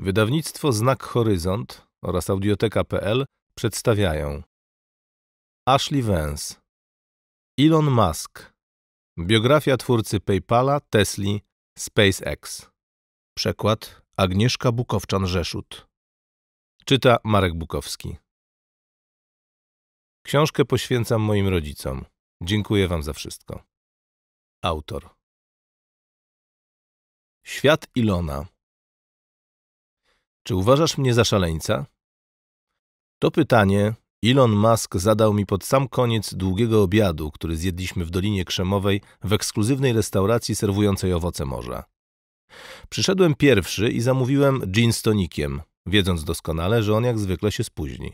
Wydawnictwo Znak Horyzont oraz audioteka.pl przedstawiają Ashley Vance Elon Musk Biografia twórcy PayPala, Tesli, SpaceX Przekład Agnieszka Bukowczan-Rzeszut Czyta Marek Bukowski Książkę poświęcam moim rodzicom. Dziękuję wam za wszystko. Autor Świat Ilona czy uważasz mnie za szaleńca? To pytanie Elon Musk zadał mi pod sam koniec długiego obiadu, który zjedliśmy w Dolinie Krzemowej w ekskluzywnej restauracji serwującej owoce morza. Przyszedłem pierwszy i zamówiłem gin z tonikiem, wiedząc doskonale, że on jak zwykle się spóźni.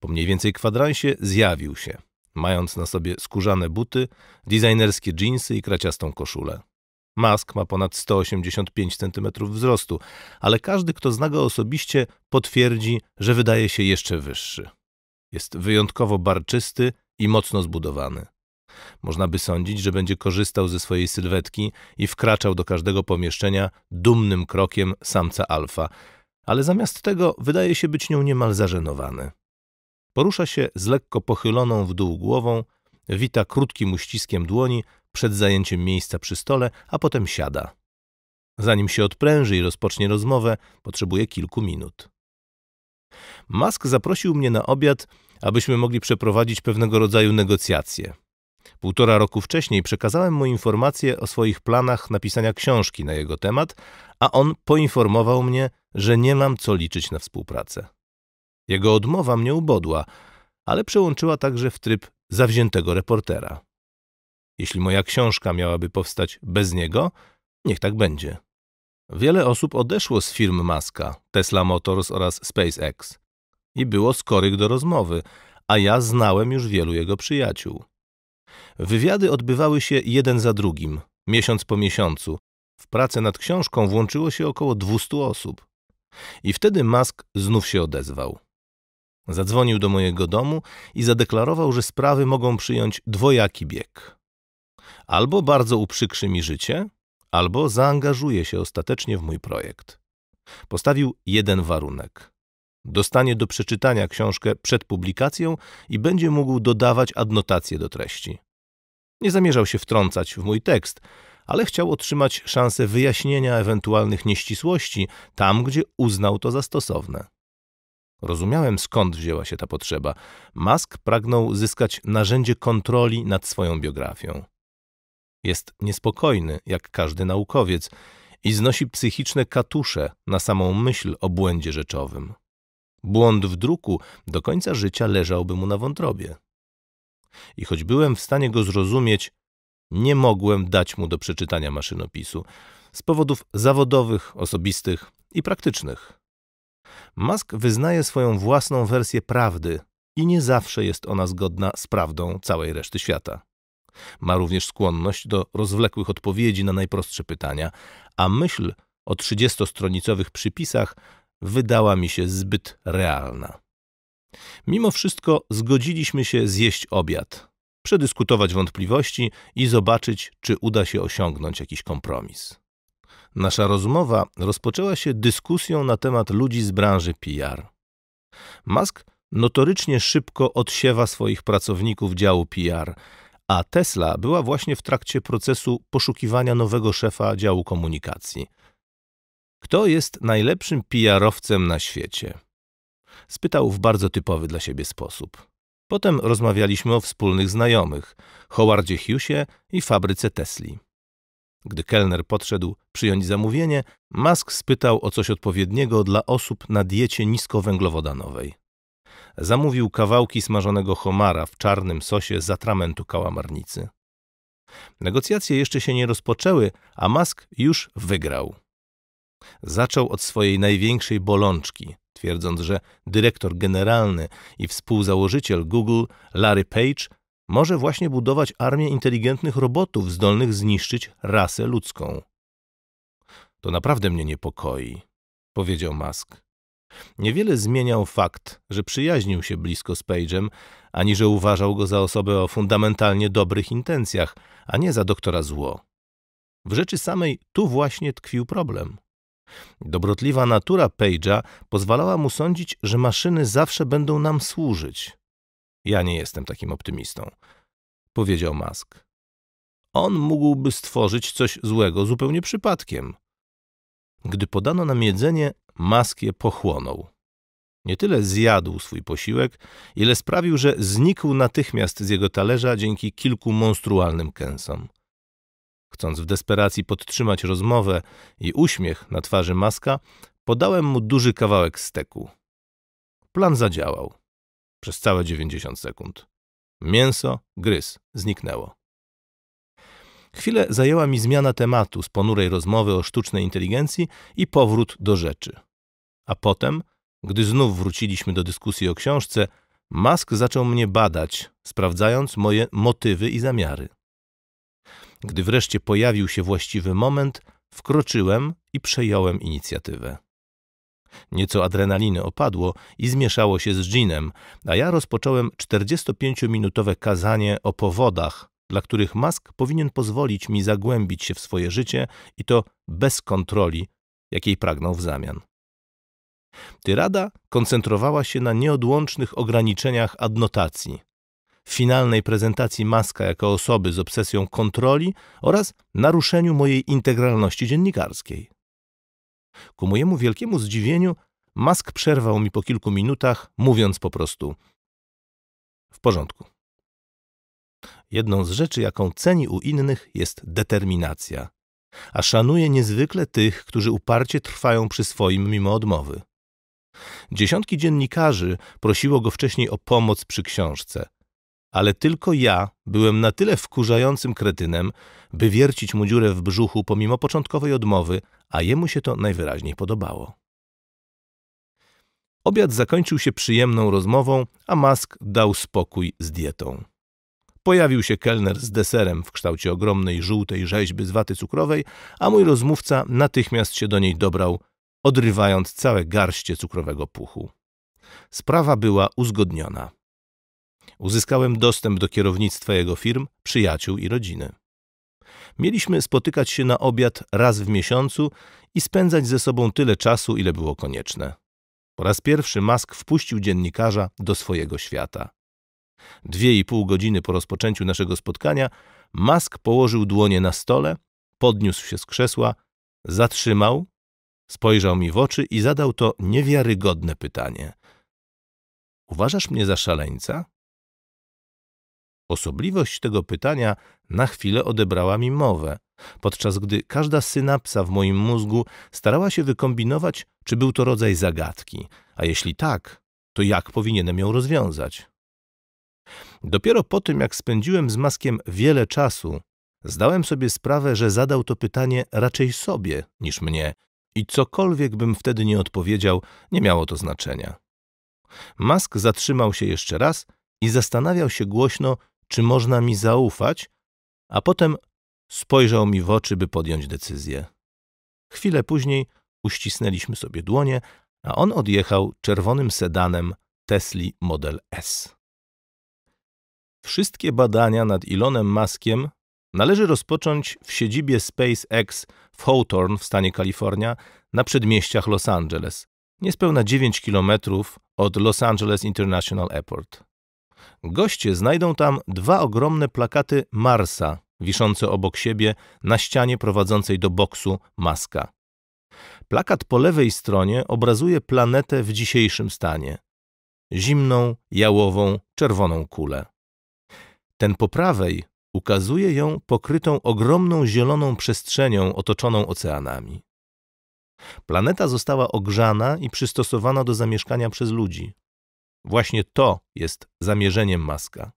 Po mniej więcej kwadransie zjawił się, mając na sobie skórzane buty, designerskie dżinsy i kraciastą koszulę. Musk ma ponad 185 cm wzrostu, ale każdy, kto zna go osobiście, potwierdzi, że wydaje się jeszcze wyższy. Jest wyjątkowo barczysty i mocno zbudowany. Można by sądzić, że będzie korzystał ze swojej sylwetki i wkraczał do każdego pomieszczenia dumnym krokiem samca alfa, ale zamiast tego wydaje się być nią niemal zażenowany. Porusza się z lekko pochyloną w dół głową, wita krótkim uściskiem dłoni, przed zajęciem miejsca przy stole, a potem siada. Zanim się odpręży i rozpocznie rozmowę, potrzebuje kilku minut. Musk zaprosił mnie na obiad, abyśmy mogli przeprowadzić pewnego rodzaju negocjacje. Półtora roku wcześniej przekazałem mu informacje o swoich planach napisania książki na jego temat, a on poinformował mnie, że nie mam co liczyć na współpracę. Jego odmowa mnie ubodła, ale przełączyła także w tryb zawziętego reportera. Jeśli moja książka miałaby powstać bez niego, niech tak będzie. Wiele osób odeszło z firm Maska, Tesla Motors oraz SpaceX. I było skorych do rozmowy, a ja znałem już wielu jego przyjaciół. Wywiady odbywały się jeden za drugim, miesiąc po miesiącu. W pracę nad książką włączyło się około 200 osób. I wtedy Musk znów się odezwał. Zadzwonił do mojego domu i zadeklarował, że sprawy mogą przyjąć dwojaki bieg. Albo bardzo uprzykrzy mi życie, albo zaangażuje się ostatecznie w mój projekt. Postawił jeden warunek. Dostanie do przeczytania książkę przed publikacją i będzie mógł dodawać adnotacje do treści. Nie zamierzał się wtrącać w mój tekst, ale chciał otrzymać szansę wyjaśnienia ewentualnych nieścisłości tam, gdzie uznał to za stosowne. Rozumiałem skąd wzięła się ta potrzeba. Musk pragnął zyskać narzędzie kontroli nad swoją biografią. Jest niespokojny, jak każdy naukowiec, i znosi psychiczne katusze na samą myśl o błędzie rzeczowym. Błąd w druku do końca życia leżałby mu na wątrobie. I choć byłem w stanie go zrozumieć, nie mogłem dać mu do przeczytania maszynopisu z powodów zawodowych, osobistych i praktycznych. Musk wyznaje swoją własną wersję prawdy i nie zawsze jest ona zgodna z prawdą całej reszty świata. Ma również skłonność do rozwlekłych odpowiedzi na najprostsze pytania, a myśl o 30-stronicowych przypisach wydała mi się zbyt realna. Mimo wszystko zgodziliśmy się zjeść obiad, przedyskutować wątpliwości i zobaczyć, czy uda się osiągnąć jakiś kompromis. Nasza rozmowa rozpoczęła się dyskusją na temat ludzi z branży PR. Musk notorycznie szybko odsiewa swoich pracowników działu PR, a Tesla była właśnie w trakcie procesu poszukiwania nowego szefa działu komunikacji. Kto jest najlepszym PR-owcem na świecie? Spytał w bardzo typowy dla siebie sposób. Potem rozmawialiśmy o wspólnych znajomych, Howardzie Hughesie i fabryce Tesli. Gdy kelner podszedł przyjąć zamówienie, Musk spytał o coś odpowiedniego dla osób na diecie niskowęglowodanowej zamówił kawałki smażonego homara w czarnym sosie z atramentu kałamarnicy. Negocjacje jeszcze się nie rozpoczęły, a Musk już wygrał. Zaczął od swojej największej bolączki, twierdząc, że dyrektor generalny i współzałożyciel Google Larry Page może właśnie budować armię inteligentnych robotów zdolnych zniszczyć rasę ludzką. To naprawdę mnie niepokoi, powiedział Musk. Niewiele zmieniał fakt, że przyjaźnił się blisko z Page'em, ani że uważał go za osobę o fundamentalnie dobrych intencjach, a nie za doktora zło. W rzeczy samej tu właśnie tkwił problem. Dobrotliwa natura Page'a pozwalała mu sądzić, że maszyny zawsze będą nam służyć. Ja nie jestem takim optymistą, powiedział Musk. On mógłby stworzyć coś złego zupełnie przypadkiem. Gdy podano nam jedzenie, Maskie pochłonął. Nie tyle zjadł swój posiłek, ile sprawił, że znikł natychmiast z jego talerza dzięki kilku monstrualnym kęsom. Chcąc w desperacji podtrzymać rozmowę i uśmiech na twarzy Maska, podałem mu duży kawałek steku. Plan zadziałał. Przez całe 90 sekund. Mięso, gryz, zniknęło. Chwilę zajęła mi zmiana tematu z ponurej rozmowy o sztucznej inteligencji i powrót do rzeczy. A potem, gdy znów wróciliśmy do dyskusji o książce, Musk zaczął mnie badać, sprawdzając moje motywy i zamiary. Gdy wreszcie pojawił się właściwy moment, wkroczyłem i przejąłem inicjatywę. Nieco adrenaliny opadło i zmieszało się z ginem, a ja rozpocząłem 45-minutowe kazanie o powodach, dla których Musk powinien pozwolić mi zagłębić się w swoje życie i to bez kontroli, jakiej pragnął w zamian. Tyrada koncentrowała się na nieodłącznych ograniczeniach adnotacji, finalnej prezentacji Maska jako osoby z obsesją kontroli oraz naruszeniu mojej integralności dziennikarskiej. Ku mojemu wielkiemu zdziwieniu, Mask przerwał mi po kilku minutach, mówiąc po prostu: W porządku. Jedną z rzeczy, jaką ceni u innych, jest determinacja, a szanuje niezwykle tych, którzy uparcie trwają przy swoim mimo odmowy. Dziesiątki dziennikarzy prosiło go wcześniej o pomoc przy książce, ale tylko ja byłem na tyle wkurzającym kretynem, by wiercić mu dziurę w brzuchu pomimo początkowej odmowy, a jemu się to najwyraźniej podobało. Obiad zakończył się przyjemną rozmową, a Mask dał spokój z dietą. Pojawił się kelner z deserem w kształcie ogromnej żółtej rzeźby z waty cukrowej, a mój rozmówca natychmiast się do niej dobrał, odrywając całe garście cukrowego puchu. Sprawa była uzgodniona. Uzyskałem dostęp do kierownictwa jego firm, przyjaciół i rodziny. Mieliśmy spotykać się na obiad raz w miesiącu i spędzać ze sobą tyle czasu, ile było konieczne. Po raz pierwszy Mask wpuścił dziennikarza do swojego świata. Dwie i pół godziny po rozpoczęciu naszego spotkania Mask położył dłonie na stole, podniósł się z krzesła, zatrzymał, spojrzał mi w oczy i zadał to niewiarygodne pytanie. Uważasz mnie za szaleńca? Osobliwość tego pytania na chwilę odebrała mi mowę, podczas gdy każda synapsa w moim mózgu starała się wykombinować, czy był to rodzaj zagadki, a jeśli tak, to jak powinienem ją rozwiązać. Dopiero po tym, jak spędziłem z Maskiem wiele czasu, zdałem sobie sprawę, że zadał to pytanie raczej sobie niż mnie i cokolwiek bym wtedy nie odpowiedział, nie miało to znaczenia. Mask zatrzymał się jeszcze raz i zastanawiał się głośno, czy można mi zaufać, a potem spojrzał mi w oczy, by podjąć decyzję. Chwilę później uścisnęliśmy sobie dłonie, a on odjechał czerwonym sedanem Tesli Model S. Wszystkie badania nad Elonem Muskiem należy rozpocząć w siedzibie SpaceX w Hawthorne w stanie Kalifornia na przedmieściach Los Angeles, niespełna 9 km od Los Angeles International Airport. Goście znajdą tam dwa ogromne plakaty Marsa wiszące obok siebie na ścianie prowadzącej do boksu Maska. Plakat po lewej stronie obrazuje planetę w dzisiejszym stanie. Zimną, jałową, czerwoną kulę. Ten po prawej ukazuje ją pokrytą ogromną zieloną przestrzenią otoczoną oceanami. Planeta została ogrzana i przystosowana do zamieszkania przez ludzi. Właśnie to jest zamierzeniem Maska.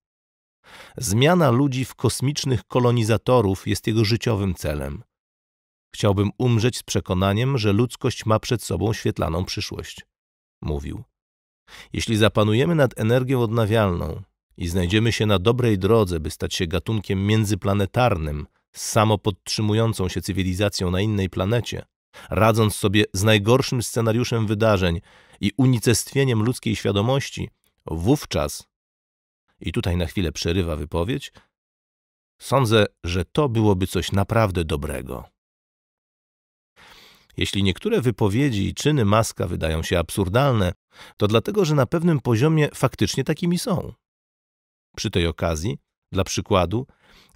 Zmiana ludzi w kosmicznych kolonizatorów jest jego życiowym celem. Chciałbym umrzeć z przekonaniem, że ludzkość ma przed sobą świetlaną przyszłość, mówił. Jeśli zapanujemy nad energią odnawialną, i znajdziemy się na dobrej drodze, by stać się gatunkiem międzyplanetarnym, samopodtrzymującą się cywilizacją na innej planecie, radząc sobie z najgorszym scenariuszem wydarzeń i unicestwieniem ludzkiej świadomości, wówczas, i tutaj na chwilę przerywa wypowiedź, sądzę, że to byłoby coś naprawdę dobrego. Jeśli niektóre wypowiedzi i czyny Maska wydają się absurdalne, to dlatego, że na pewnym poziomie faktycznie takimi są. Przy tej okazji, dla przykładu,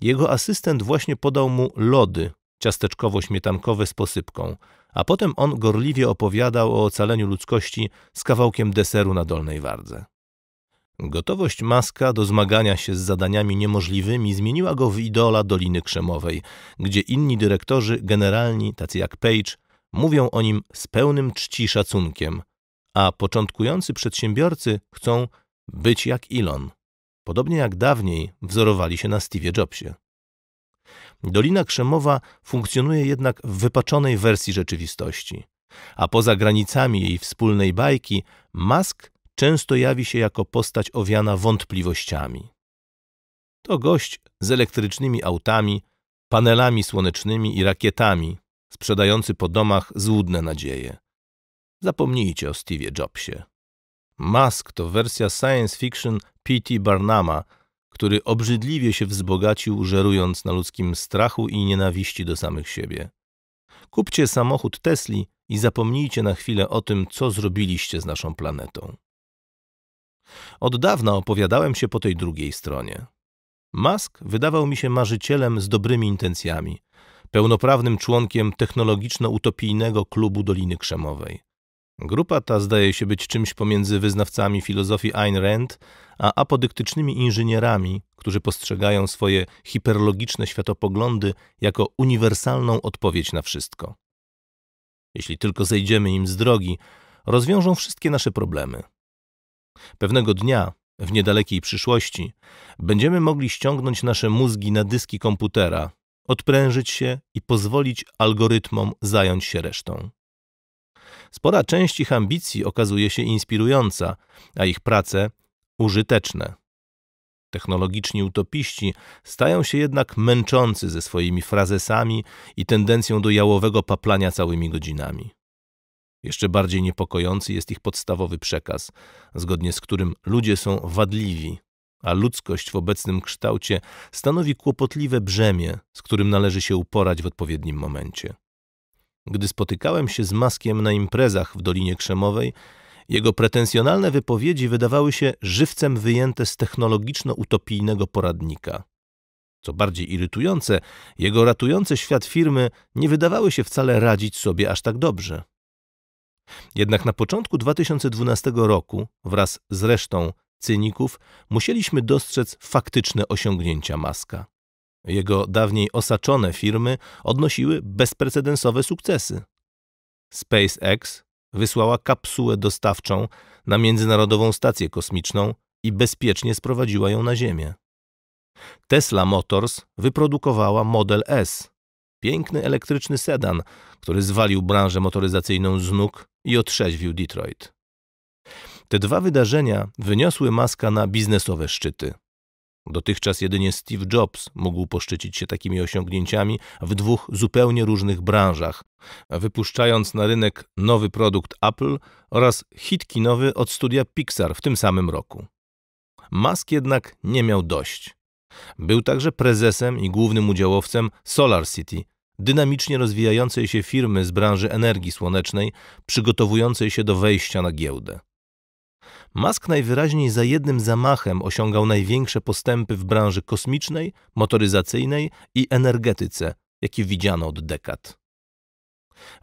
jego asystent właśnie podał mu lody ciasteczkowo-śmietankowe z posypką, a potem on gorliwie opowiadał o ocaleniu ludzkości z kawałkiem deseru na dolnej wardze. Gotowość Maska do zmagania się z zadaniami niemożliwymi zmieniła go w idola Doliny Krzemowej, gdzie inni dyrektorzy generalni, tacy jak Page, mówią o nim z pełnym czci szacunkiem, a początkujący przedsiębiorcy chcą być jak Elon podobnie jak dawniej, wzorowali się na Steve Jobsie. Dolina Krzemowa funkcjonuje jednak w wypaczonej wersji rzeczywistości, a poza granicami jej wspólnej bajki Musk często jawi się jako postać owiana wątpliwościami. To gość z elektrycznymi autami, panelami słonecznymi i rakietami, sprzedający po domach złudne nadzieje. Zapomnijcie o Steve Jobsie. Mask to wersja science fiction P.T. Barnama, który obrzydliwie się wzbogacił, żerując na ludzkim strachu i nienawiści do samych siebie. Kupcie samochód Tesli i zapomnijcie na chwilę o tym, co zrobiliście z naszą planetą. Od dawna opowiadałem się po tej drugiej stronie. Musk wydawał mi się marzycielem z dobrymi intencjami, pełnoprawnym członkiem technologiczno-utopijnego klubu Doliny Krzemowej. Grupa ta zdaje się być czymś pomiędzy wyznawcami filozofii Ayn Rand a apodyktycznymi inżynierami, którzy postrzegają swoje hiperlogiczne światopoglądy jako uniwersalną odpowiedź na wszystko. Jeśli tylko zejdziemy im z drogi, rozwiążą wszystkie nasze problemy. Pewnego dnia, w niedalekiej przyszłości, będziemy mogli ściągnąć nasze mózgi na dyski komputera, odprężyć się i pozwolić algorytmom zająć się resztą. Spora część ich ambicji okazuje się inspirująca, a ich prace użyteczne. Technologiczni utopiści stają się jednak męczący ze swoimi frazesami i tendencją do jałowego paplania całymi godzinami. Jeszcze bardziej niepokojący jest ich podstawowy przekaz, zgodnie z którym ludzie są wadliwi, a ludzkość w obecnym kształcie stanowi kłopotliwe brzemię, z którym należy się uporać w odpowiednim momencie. Gdy spotykałem się z Maskiem na imprezach w Dolinie Krzemowej, jego pretensjonalne wypowiedzi wydawały się żywcem wyjęte z technologiczno-utopijnego poradnika. Co bardziej irytujące, jego ratujące świat firmy nie wydawały się wcale radzić sobie aż tak dobrze. Jednak na początku 2012 roku, wraz z resztą cyników, musieliśmy dostrzec faktyczne osiągnięcia Maska. Jego dawniej osaczone firmy odnosiły bezprecedensowe sukcesy. SpaceX wysłała kapsułę dostawczą na Międzynarodową Stację Kosmiczną i bezpiecznie sprowadziła ją na Ziemię. Tesla Motors wyprodukowała Model S, piękny elektryczny sedan, który zwalił branżę motoryzacyjną z nóg i otrzeźwił Detroit. Te dwa wydarzenia wyniosły Maska na biznesowe szczyty. Dotychczas jedynie Steve Jobs mógł poszczycić się takimi osiągnięciami w dwóch zupełnie różnych branżach, wypuszczając na rynek nowy produkt Apple oraz hit kinowy od studia Pixar w tym samym roku. Musk jednak nie miał dość. Był także prezesem i głównym udziałowcem Solar City, dynamicznie rozwijającej się firmy z branży energii słonecznej, przygotowującej się do wejścia na giełdę. Musk najwyraźniej za jednym zamachem osiągał największe postępy w branży kosmicznej, motoryzacyjnej i energetyce, jakie widziano od dekad.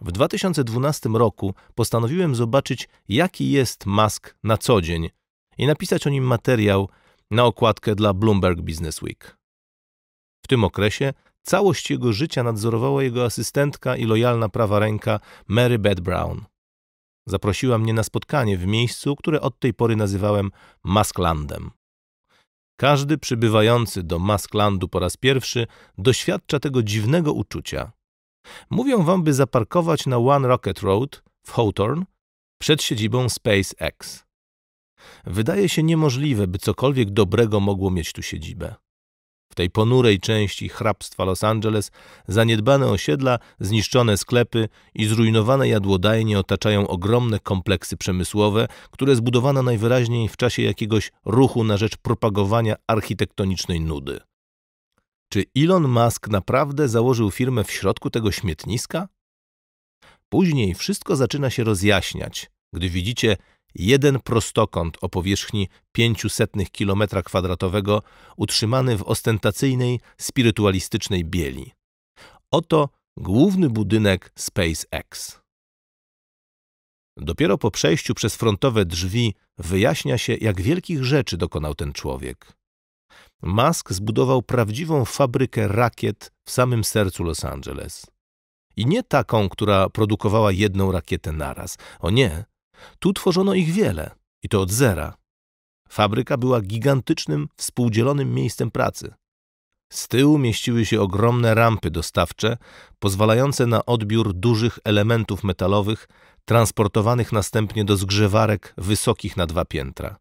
W 2012 roku postanowiłem zobaczyć, jaki jest Musk na co dzień i napisać o nim materiał na okładkę dla Bloomberg Business Week. W tym okresie całość jego życia nadzorowała jego asystentka i lojalna prawa ręka Mary Beth Brown. Zaprosiła mnie na spotkanie w miejscu, które od tej pory nazywałem Masklandem. Każdy przybywający do Masklandu po raz pierwszy doświadcza tego dziwnego uczucia. Mówią wam, by zaparkować na One Rocket Road w Hawthorne przed siedzibą SpaceX. Wydaje się niemożliwe, by cokolwiek dobrego mogło mieć tu siedzibę. W tej ponurej części hrabstwa Los Angeles zaniedbane osiedla, zniszczone sklepy i zrujnowane jadłodajnie otaczają ogromne kompleksy przemysłowe, które zbudowano najwyraźniej w czasie jakiegoś ruchu na rzecz propagowania architektonicznej nudy. Czy Elon Musk naprawdę założył firmę w środku tego śmietniska? Później wszystko zaczyna się rozjaśniać, gdy widzicie jeden prostokąt o powierzchni 500 km2 utrzymany w ostentacyjnej, spirytualistycznej bieli. Oto główny budynek SpaceX. Dopiero po przejściu przez frontowe drzwi wyjaśnia się, jak wielkich rzeczy dokonał ten człowiek. Musk zbudował prawdziwą fabrykę rakiet w samym sercu Los Angeles. I nie taką, która produkowała jedną rakietę naraz. O nie, tu tworzono ich wiele i to od zera. Fabryka była gigantycznym, współdzielonym miejscem pracy. Z tyłu mieściły się ogromne rampy dostawcze, pozwalające na odbiór dużych elementów metalowych, transportowanych następnie do zgrzewarek wysokich na dwa piętra.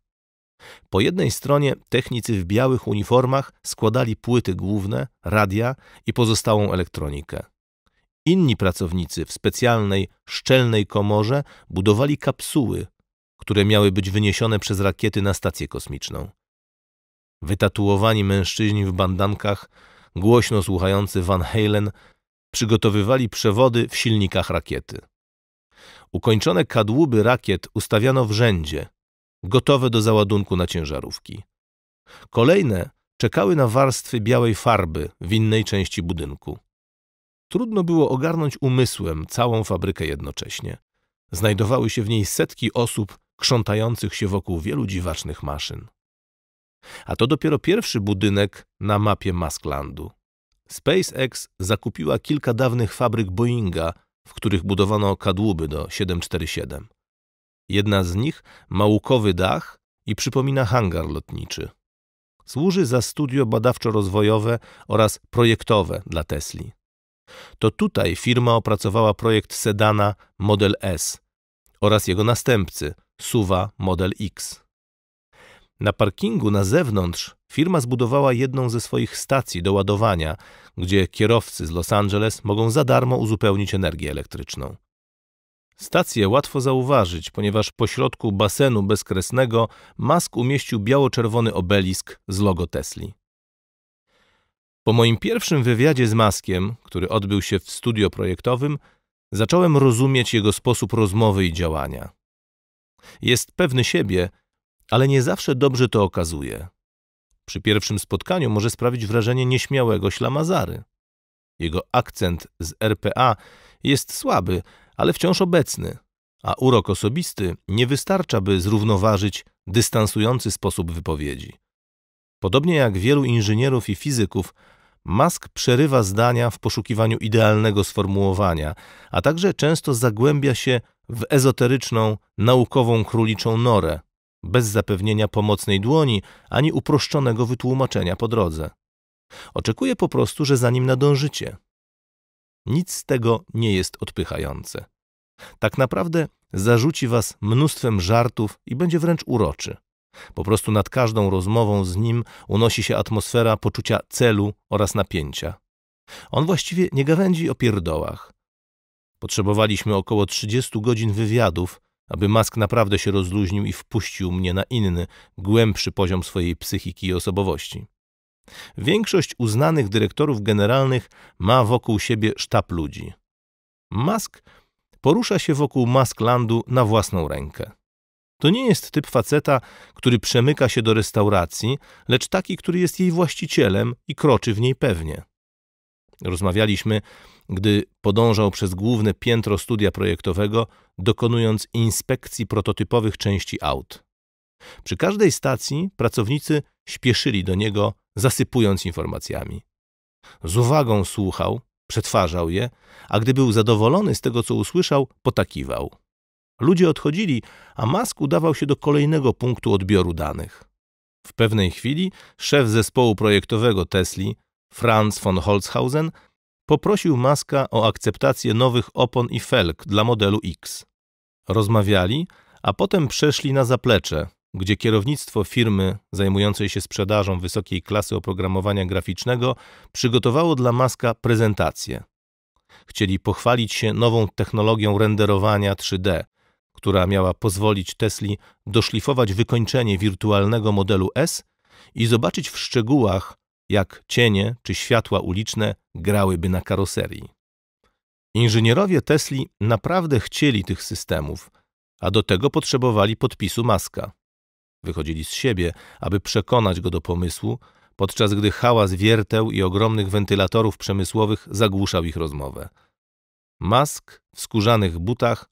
Po jednej stronie technicy w białych uniformach składali płyty główne, radia i pozostałą elektronikę. Inni pracownicy w specjalnej, szczelnej komorze budowali kapsuły, które miały być wyniesione przez rakiety na stację kosmiczną. Wytatuowani mężczyźni w bandankach, głośno słuchający Van Halen, przygotowywali przewody w silnikach rakiety. Ukończone kadłuby rakiet ustawiano w rzędzie, gotowe do załadunku na ciężarówki. Kolejne czekały na warstwy białej farby w innej części budynku trudno było ogarnąć umysłem całą fabrykę jednocześnie. Znajdowały się w niej setki osób krzątających się wokół wielu dziwacznych maszyn. A to dopiero pierwszy budynek na mapie Masklandu. SpaceX zakupiła kilka dawnych fabryk Boeinga, w których budowano kadłuby do 747. Jedna z nich ma łukowy dach i przypomina hangar lotniczy. Służy za studio badawczo-rozwojowe oraz projektowe dla Tesli. To tutaj firma opracowała projekt sedana Model S oraz jego następcy Suwa Model X. Na parkingu na zewnątrz firma zbudowała jedną ze swoich stacji do ładowania, gdzie kierowcy z Los Angeles mogą za darmo uzupełnić energię elektryczną. Stację łatwo zauważyć, ponieważ pośrodku basenu bezkresnego mask umieścił biało-czerwony obelisk z logo Tesli. Po moim pierwszym wywiadzie z Maskiem, który odbył się w studio projektowym, zacząłem rozumieć jego sposób rozmowy i działania. Jest pewny siebie, ale nie zawsze dobrze to okazuje. Przy pierwszym spotkaniu może sprawić wrażenie nieśmiałego ślamazary. Jego akcent z RPA jest słaby, ale wciąż obecny, a urok osobisty nie wystarcza, by zrównoważyć dystansujący sposób wypowiedzi. Podobnie jak wielu inżynierów i fizyków, Musk przerywa zdania w poszukiwaniu idealnego sformułowania, a także często zagłębia się w ezoteryczną, naukową króliczą norę, bez zapewnienia pomocnej dłoni ani uproszczonego wytłumaczenia po drodze. Oczekuje po prostu, że za nim nadążycie. Nic z tego nie jest odpychające. Tak naprawdę zarzuci was mnóstwem żartów i będzie wręcz uroczy. Po prostu nad każdą rozmową z nim unosi się atmosfera poczucia celu oraz napięcia. On właściwie nie gawędzi o pierdołach. Potrzebowaliśmy około 30 godzin wywiadów, aby Mask naprawdę się rozluźnił i wpuścił mnie na inny, głębszy poziom swojej psychiki i osobowości. Większość uznanych dyrektorów generalnych ma wokół siebie sztab ludzi. Mask porusza się wokół Masklandu na własną rękę. To nie jest typ faceta, który przemyka się do restauracji, lecz taki, który jest jej właścicielem i kroczy w niej pewnie. Rozmawialiśmy, gdy podążał przez główne piętro studia projektowego, dokonując inspekcji prototypowych części aut. Przy każdej stacji pracownicy śpieszyli do niego, zasypując informacjami. Z uwagą słuchał, przetwarzał je, a gdy był zadowolony z tego, co usłyszał, potakiwał. Ludzie odchodzili, a Musk udawał się do kolejnego punktu odbioru danych. W pewnej chwili szef zespołu projektowego Tesli, Franz von Holzhausen, poprosił Maska o akceptację nowych opon i Felk dla modelu X. Rozmawiali, a potem przeszli na zaplecze, gdzie kierownictwo firmy zajmującej się sprzedażą wysokiej klasy oprogramowania graficznego przygotowało dla Maska prezentację. Chcieli pochwalić się nową technologią renderowania 3D, która miała pozwolić Tesli doszlifować wykończenie wirtualnego modelu S i zobaczyć w szczegółach, jak cienie czy światła uliczne grałyby na karoserii. Inżynierowie Tesli naprawdę chcieli tych systemów, a do tego potrzebowali podpisu Maska. Wychodzili z siebie, aby przekonać go do pomysłu, podczas gdy hałas wierteł i ogromnych wentylatorów przemysłowych zagłuszał ich rozmowę. Mask w skórzanych butach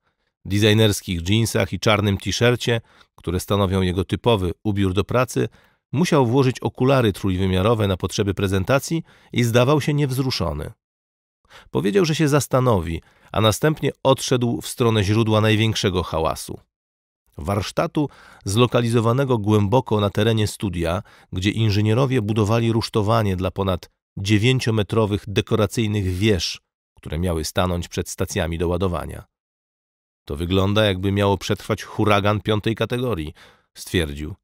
designerskich jeansach i czarnym t-shircie, które stanowią jego typowy ubiór do pracy, musiał włożyć okulary trójwymiarowe na potrzeby prezentacji i zdawał się niewzruszony. Powiedział, że się zastanowi, a następnie odszedł w stronę źródła największego hałasu. Warsztatu zlokalizowanego głęboko na terenie studia, gdzie inżynierowie budowali rusztowanie dla ponad dziewięciometrowych dekoracyjnych wież, które miały stanąć przed stacjami do ładowania. To wygląda, jakby miało przetrwać huragan piątej kategorii, stwierdził.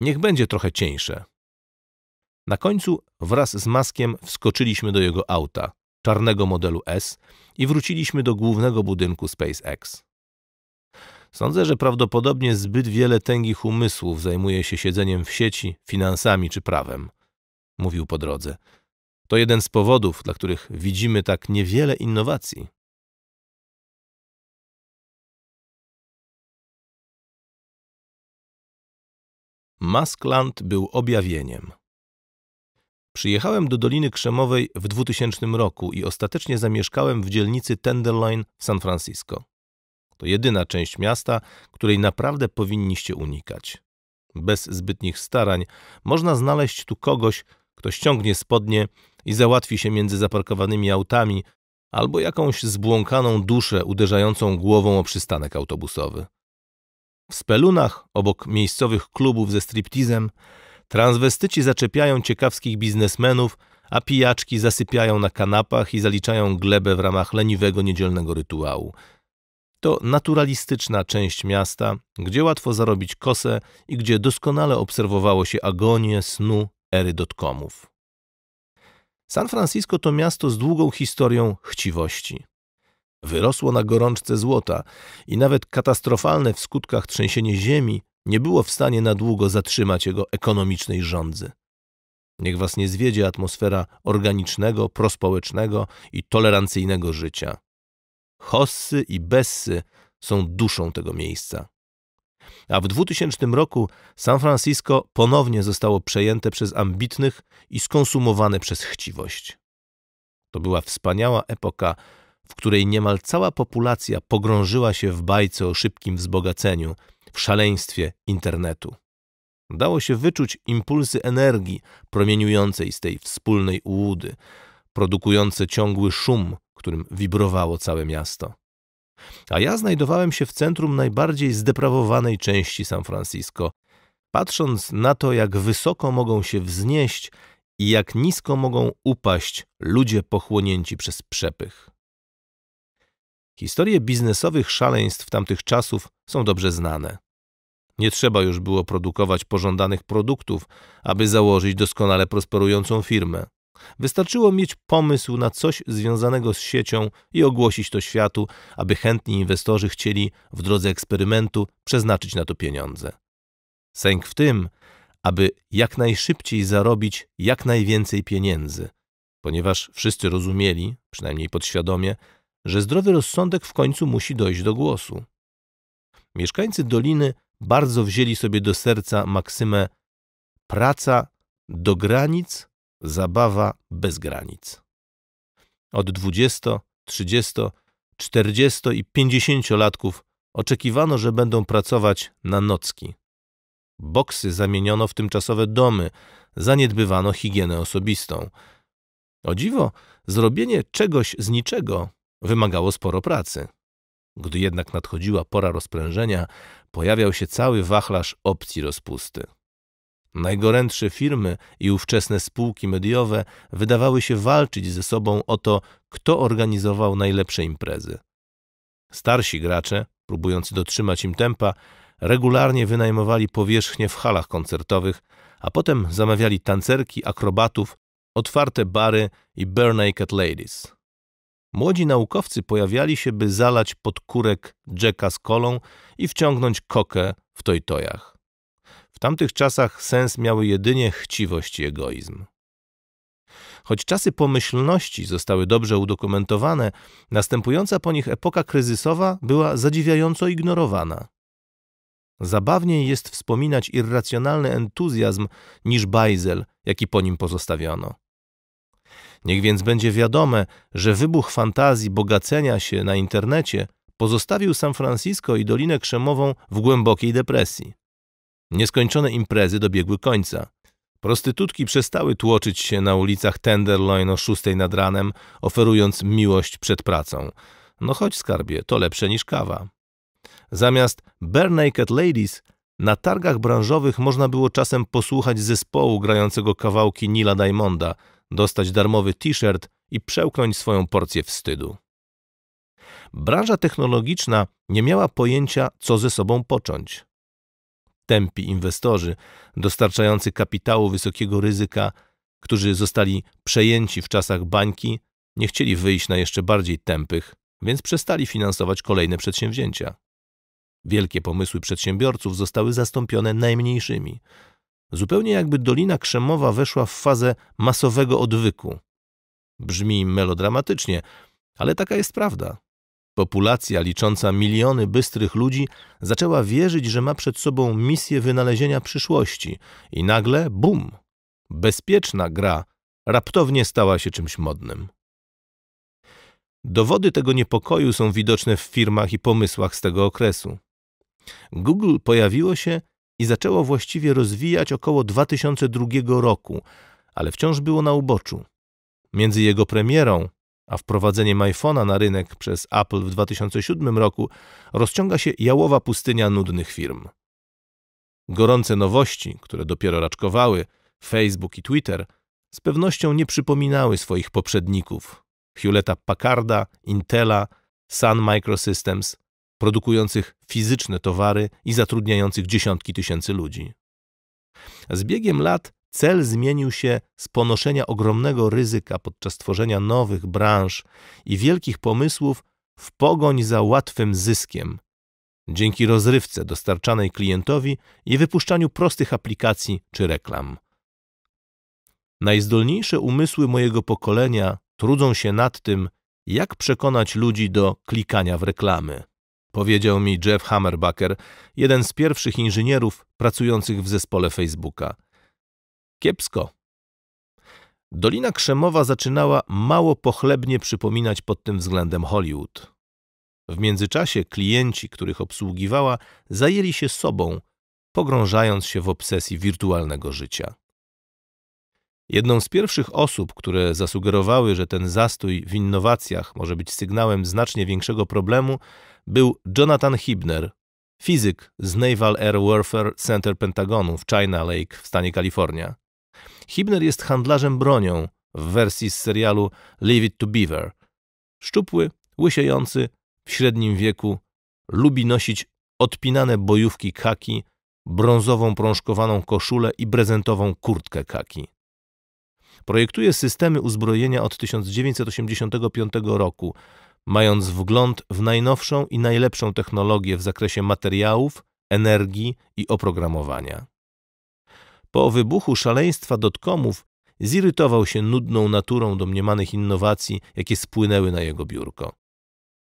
Niech będzie trochę cieńsze. Na końcu wraz z Maskiem wskoczyliśmy do jego auta, czarnego modelu S, i wróciliśmy do głównego budynku SpaceX. Sądzę, że prawdopodobnie zbyt wiele tęgich umysłów zajmuje się siedzeniem w sieci, finansami czy prawem, mówił po drodze. To jeden z powodów, dla których widzimy tak niewiele innowacji. Maskland był objawieniem. Przyjechałem do Doliny Krzemowej w 2000 roku i ostatecznie zamieszkałem w dzielnicy Tenderloin w San Francisco. To jedyna część miasta, której naprawdę powinniście unikać. Bez zbytnich starań można znaleźć tu kogoś, kto ściągnie spodnie i załatwi się między zaparkowanymi autami, albo jakąś zbłąkaną duszę uderzającą głową o przystanek autobusowy. W spelunach, obok miejscowych klubów ze striptizem, transwestyci zaczepiają ciekawskich biznesmenów, a pijaczki zasypiają na kanapach i zaliczają glebę w ramach leniwego niedzielnego rytuału. To naturalistyczna część miasta, gdzie łatwo zarobić kosę i gdzie doskonale obserwowało się agonię snu ery dotkomów. San Francisco to miasto z długą historią chciwości. Wyrosło na gorączce złota i nawet katastrofalne w skutkach trzęsienie ziemi nie było w stanie na długo zatrzymać jego ekonomicznej rządzy. Niech was nie zwiedzie atmosfera organicznego, prospołecznego i tolerancyjnego życia. Hossy i Bessy są duszą tego miejsca. A w 2000 roku San Francisco ponownie zostało przejęte przez ambitnych i skonsumowane przez chciwość. To była wspaniała epoka w której niemal cała populacja pogrążyła się w bajce o szybkim wzbogaceniu, w szaleństwie internetu. Dało się wyczuć impulsy energii promieniującej z tej wspólnej ułudy, produkujące ciągły szum, którym wibrowało całe miasto. A ja znajdowałem się w centrum najbardziej zdeprawowanej części San Francisco, patrząc na to, jak wysoko mogą się wznieść i jak nisko mogą upaść ludzie pochłonięci przez przepych. Historie biznesowych szaleństw tamtych czasów są dobrze znane. Nie trzeba już było produkować pożądanych produktów, aby założyć doskonale prosperującą firmę. Wystarczyło mieć pomysł na coś związanego z siecią i ogłosić to światu, aby chętni inwestorzy chcieli w drodze eksperymentu przeznaczyć na to pieniądze. Sęk w tym, aby jak najszybciej zarobić jak najwięcej pieniędzy, ponieważ wszyscy rozumieli, przynajmniej podświadomie, że zdrowy rozsądek w końcu musi dojść do głosu. Mieszkańcy doliny bardzo wzięli sobie do serca maksymę praca do granic, zabawa bez granic. Od 20, 30, 40 i 50 latków oczekiwano, że będą pracować na nocki. Boksy zamieniono w tymczasowe domy, zaniedbywano higienę osobistą. O dziwo, zrobienie czegoś z niczego Wymagało sporo pracy. Gdy jednak nadchodziła pora rozprężenia, pojawiał się cały wachlarz opcji rozpusty. Najgorętsze firmy i ówczesne spółki mediowe wydawały się walczyć ze sobą o to, kto organizował najlepsze imprezy. Starsi gracze, próbując dotrzymać im tempa, regularnie wynajmowali powierzchnię w halach koncertowych, a potem zamawiali tancerki, akrobatów, otwarte bary i bare naked ladies. Młodzi naukowcy pojawiali się, by zalać podkórek Jacka z kolą i wciągnąć kokę w tojtojach. W tamtych czasach sens miały jedynie chciwość i egoizm. Choć czasy pomyślności zostały dobrze udokumentowane, następująca po nich epoka kryzysowa była zadziwiająco ignorowana. Zabawniej jest wspominać irracjonalny entuzjazm niż bajzel, jaki po nim pozostawiono. Niech więc będzie wiadome, że wybuch fantazji bogacenia się na internecie pozostawił San Francisco i Dolinę Krzemową w głębokiej depresji. Nieskończone imprezy dobiegły końca. Prostytutki przestały tłoczyć się na ulicach Tenderloin o szóstej nad ranem, oferując miłość przed pracą. No chodź skarbie, to lepsze niż kawa. Zamiast Bare Naked Ladies na targach branżowych można było czasem posłuchać zespołu grającego kawałki Nila Diamonda – dostać darmowy t-shirt i przełknąć swoją porcję wstydu. Branża technologiczna nie miała pojęcia, co ze sobą począć. Tempi inwestorzy, dostarczający kapitału wysokiego ryzyka, którzy zostali przejęci w czasach bańki, nie chcieli wyjść na jeszcze bardziej tępych, więc przestali finansować kolejne przedsięwzięcia. Wielkie pomysły przedsiębiorców zostały zastąpione najmniejszymi, Zupełnie jakby Dolina Krzemowa weszła w fazę masowego odwyku. Brzmi melodramatycznie, ale taka jest prawda. Populacja licząca miliony bystrych ludzi zaczęła wierzyć, że ma przed sobą misję wynalezienia przyszłości i nagle bum! Bezpieczna gra raptownie stała się czymś modnym. Dowody tego niepokoju są widoczne w firmach i pomysłach z tego okresu. Google pojawiło się i zaczęło właściwie rozwijać około 2002 roku, ale wciąż było na uboczu. Między jego premierą a wprowadzeniem iPhone'a na rynek przez Apple w 2007 roku rozciąga się jałowa pustynia nudnych firm. Gorące nowości, które dopiero raczkowały, Facebook i Twitter, z pewnością nie przypominały swoich poprzedników Hewletta Packarda, Intela, Sun Microsystems produkujących fizyczne towary i zatrudniających dziesiątki tysięcy ludzi. Z biegiem lat cel zmienił się z ponoszenia ogromnego ryzyka podczas tworzenia nowych branż i wielkich pomysłów w pogoń za łatwym zyskiem. Dzięki rozrywce dostarczanej klientowi i wypuszczaniu prostych aplikacji czy reklam. Najzdolniejsze umysły mojego pokolenia trudzą się nad tym, jak przekonać ludzi do klikania w reklamy. Powiedział mi Jeff Hammerbacker, jeden z pierwszych inżynierów pracujących w zespole Facebooka. Kiepsko. Dolina Krzemowa zaczynała mało pochlebnie przypominać pod tym względem Hollywood. W międzyczasie klienci, których obsługiwała, zajęli się sobą, pogrążając się w obsesji wirtualnego życia. Jedną z pierwszych osób, które zasugerowały, że ten zastój w innowacjach może być sygnałem znacznie większego problemu, był Jonathan Hibner, fizyk z Naval Air Warfare Center Pentagonu w China Lake w stanie Kalifornia. Hibner jest handlarzem bronią w wersji z serialu Leave It to Beaver. Szczupły, łysiejący, w średnim wieku, lubi nosić odpinane bojówki kaki, brązową prążkowaną koszulę i brezentową kurtkę kaki. Projektuje systemy uzbrojenia od 1985 roku, mając wgląd w najnowszą i najlepszą technologię w zakresie materiałów, energii i oprogramowania. Po wybuchu szaleństwa dotkomów zirytował się nudną naturą domniemanych innowacji, jakie spłynęły na jego biurko.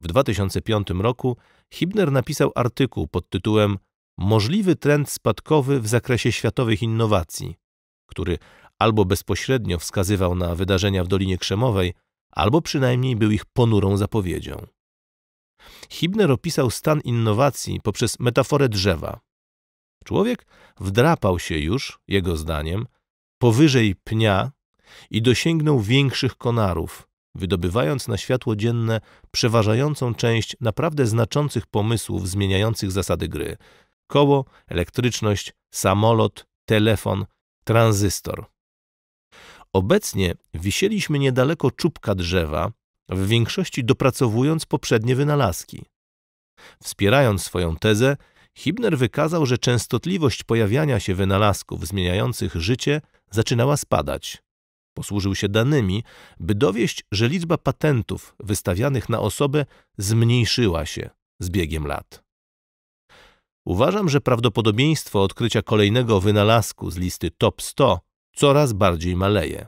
W 2005 roku Hibner napisał artykuł pod tytułem Możliwy trend spadkowy w zakresie światowych innowacji, który albo bezpośrednio wskazywał na wydarzenia w Dolinie Krzemowej, albo przynajmniej był ich ponurą zapowiedzią. Hibner opisał stan innowacji poprzez metaforę drzewa. Człowiek wdrapał się już, jego zdaniem, powyżej pnia i dosięgnął większych konarów, wydobywając na światło dzienne przeważającą część naprawdę znaczących pomysłów zmieniających zasady gry. Koło, elektryczność, samolot, telefon, tranzystor. Obecnie wisieliśmy niedaleko czubka drzewa, w większości dopracowując poprzednie wynalazki. Wspierając swoją tezę, Hibner wykazał, że częstotliwość pojawiania się wynalazków zmieniających życie zaczynała spadać. Posłużył się danymi, by dowieść, że liczba patentów wystawianych na osobę zmniejszyła się z biegiem lat. Uważam, że prawdopodobieństwo odkrycia kolejnego wynalazku z listy top 100 Coraz bardziej maleje.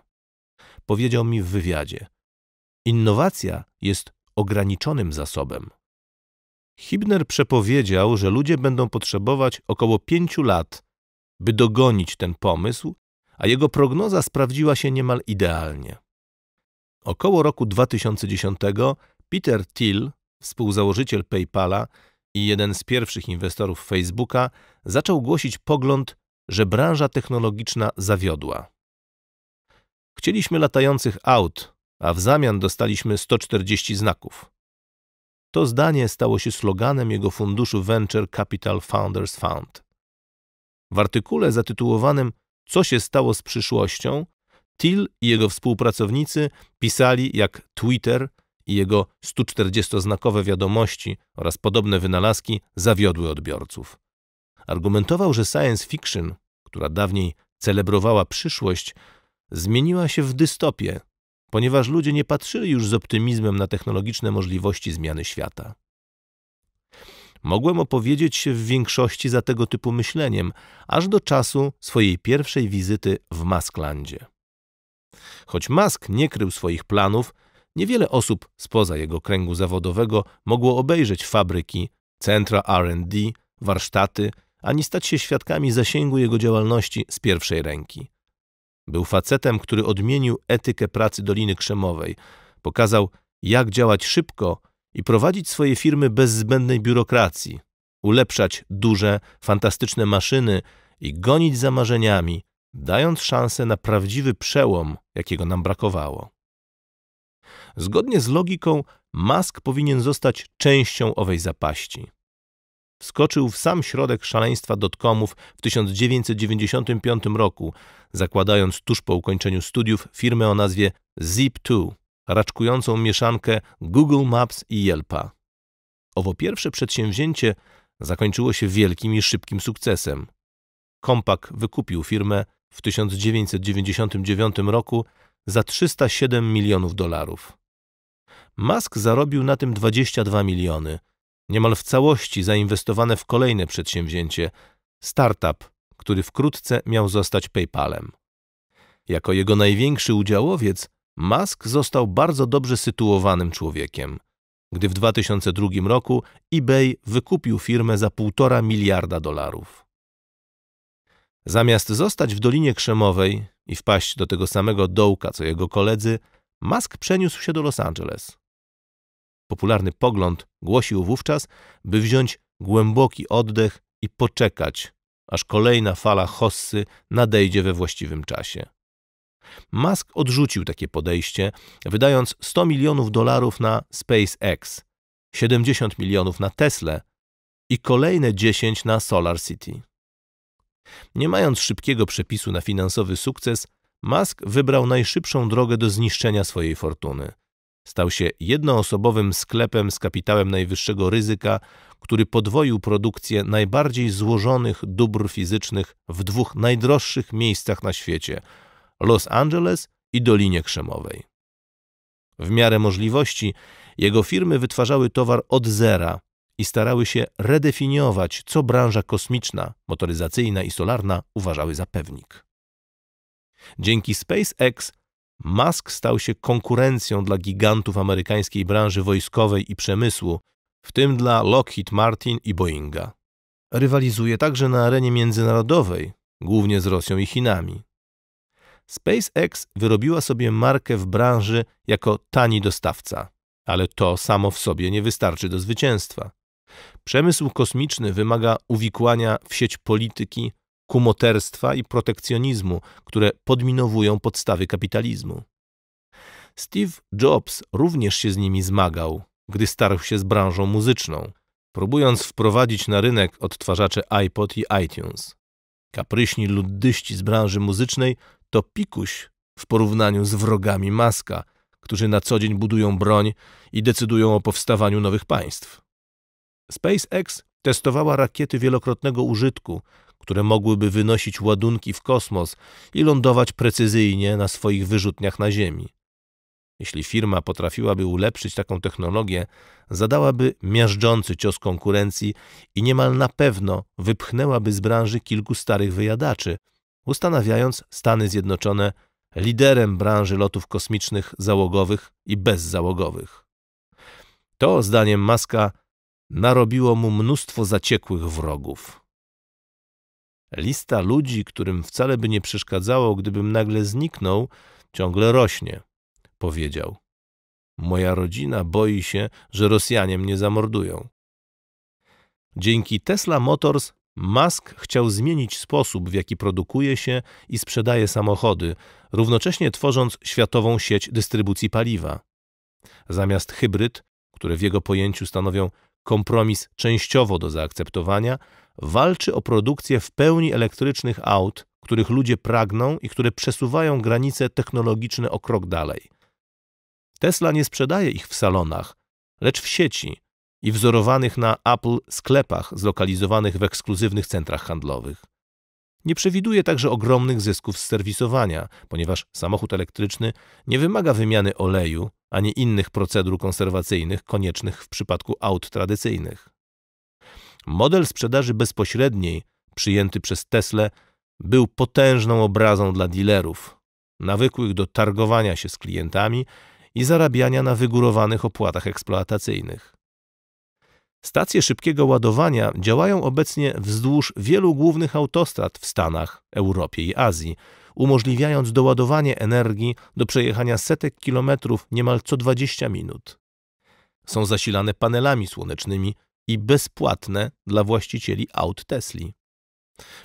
Powiedział mi w wywiadzie. Innowacja jest ograniczonym zasobem. Hibner przepowiedział, że ludzie będą potrzebować około pięciu lat, by dogonić ten pomysł, a jego prognoza sprawdziła się niemal idealnie. Około roku 2010 Peter Thiel, współzałożyciel PayPala i jeden z pierwszych inwestorów Facebooka, zaczął głosić pogląd że branża technologiczna zawiodła. Chcieliśmy latających aut, a w zamian dostaliśmy 140 znaków. To zdanie stało się sloganem jego funduszu Venture Capital Founders Fund. W artykule zatytułowanym Co się stało z przyszłością, Till i jego współpracownicy pisali, jak Twitter i jego 140-znakowe wiadomości oraz podobne wynalazki zawiodły odbiorców. Argumentował, że science fiction, która dawniej celebrowała przyszłość, zmieniła się w dystopię, ponieważ ludzie nie patrzyli już z optymizmem na technologiczne możliwości zmiany świata. Mogłem opowiedzieć się w większości za tego typu myśleniem, aż do czasu swojej pierwszej wizyty w Masklandzie. Choć Mask nie krył swoich planów, niewiele osób spoza jego kręgu zawodowego mogło obejrzeć fabryki, centra RD, warsztaty ani stać się świadkami zasięgu jego działalności z pierwszej ręki. Był facetem, który odmienił etykę pracy Doliny Krzemowej, pokazał, jak działać szybko i prowadzić swoje firmy bez zbędnej biurokracji, ulepszać duże, fantastyczne maszyny i gonić za marzeniami, dając szansę na prawdziwy przełom, jakiego nam brakowało. Zgodnie z logiką, Musk powinien zostać częścią owej zapaści wskoczył w sam środek szaleństwa dotcomów w 1995 roku, zakładając tuż po ukończeniu studiów firmę o nazwie Zip2, raczkującą mieszankę Google Maps i Yelpa. Owo pierwsze przedsięwzięcie zakończyło się wielkim i szybkim sukcesem. Kompak wykupił firmę w 1999 roku za 307 milionów dolarów. Musk zarobił na tym 22 miliony – niemal w całości zainwestowane w kolejne przedsięwzięcie startup, który wkrótce miał zostać PayPalem. Jako jego największy udziałowiec, Musk został bardzo dobrze sytuowanym człowiekiem, gdy w 2002 roku eBay wykupił firmę za 1,5 miliarda dolarów. Zamiast zostać w Dolinie Krzemowej i wpaść do tego samego dołka co jego koledzy, Musk przeniósł się do Los Angeles. Popularny pogląd głosił wówczas, by wziąć głęboki oddech i poczekać, aż kolejna fala hossy nadejdzie we właściwym czasie. Musk odrzucił takie podejście, wydając 100 milionów dolarów na SpaceX, 70 milionów na Tesla i kolejne 10 na Solar City. Nie mając szybkiego przepisu na finansowy sukces, Musk wybrał najszybszą drogę do zniszczenia swojej fortuny. Stał się jednoosobowym sklepem z kapitałem najwyższego ryzyka, który podwoił produkcję najbardziej złożonych dóbr fizycznych w dwóch najdroższych miejscach na świecie Los Angeles i Dolinie Krzemowej. W miarę możliwości jego firmy wytwarzały towar od zera i starały się redefiniować, co branża kosmiczna, motoryzacyjna i solarna uważały za pewnik. Dzięki SpaceX Musk stał się konkurencją dla gigantów amerykańskiej branży wojskowej i przemysłu, w tym dla Lockheed Martin i Boeinga. Rywalizuje także na arenie międzynarodowej, głównie z Rosją i Chinami. SpaceX wyrobiła sobie markę w branży jako tani dostawca, ale to samo w sobie nie wystarczy do zwycięstwa. Przemysł kosmiczny wymaga uwikłania w sieć polityki, kumoterstwa i protekcjonizmu, które podminowują podstawy kapitalizmu. Steve Jobs również się z nimi zmagał, gdy starł się z branżą muzyczną, próbując wprowadzić na rynek odtwarzacze iPod i iTunes. Kapryśni luddyści z branży muzycznej to pikuś w porównaniu z wrogami Maska, którzy na co dzień budują broń i decydują o powstawaniu nowych państw. SpaceX testowała rakiety wielokrotnego użytku, które mogłyby wynosić ładunki w kosmos i lądować precyzyjnie na swoich wyrzutniach na Ziemi. Jeśli firma potrafiłaby ulepszyć taką technologię, zadałaby miażdżący cios konkurencji i niemal na pewno wypchnęłaby z branży kilku starych wyjadaczy, ustanawiając Stany Zjednoczone liderem branży lotów kosmicznych załogowych i bezzałogowych. To, zdaniem Maska, narobiło mu mnóstwo zaciekłych wrogów. Lista ludzi, którym wcale by nie przeszkadzało, gdybym nagle zniknął, ciągle rośnie, powiedział. Moja rodzina boi się, że Rosjanie mnie zamordują. Dzięki Tesla Motors Musk chciał zmienić sposób, w jaki produkuje się i sprzedaje samochody, równocześnie tworząc światową sieć dystrybucji paliwa. Zamiast hybryd, które w jego pojęciu stanowią kompromis częściowo do zaakceptowania, walczy o produkcję w pełni elektrycznych aut, których ludzie pragną i które przesuwają granice technologiczne o krok dalej. Tesla nie sprzedaje ich w salonach, lecz w sieci i wzorowanych na Apple sklepach zlokalizowanych w ekskluzywnych centrach handlowych. Nie przewiduje także ogromnych zysków z serwisowania, ponieważ samochód elektryczny nie wymaga wymiany oleju ani innych procedur konserwacyjnych koniecznych w przypadku aut tradycyjnych. Model sprzedaży bezpośredniej, przyjęty przez Tesla, był potężną obrazą dla dealerów, nawykłych do targowania się z klientami i zarabiania na wygórowanych opłatach eksploatacyjnych. Stacje szybkiego ładowania działają obecnie wzdłuż wielu głównych autostrad w Stanach, Europie i Azji, umożliwiając doładowanie energii do przejechania setek kilometrów niemal co 20 minut. Są zasilane panelami słonecznymi i bezpłatne dla właścicieli aut Tesli.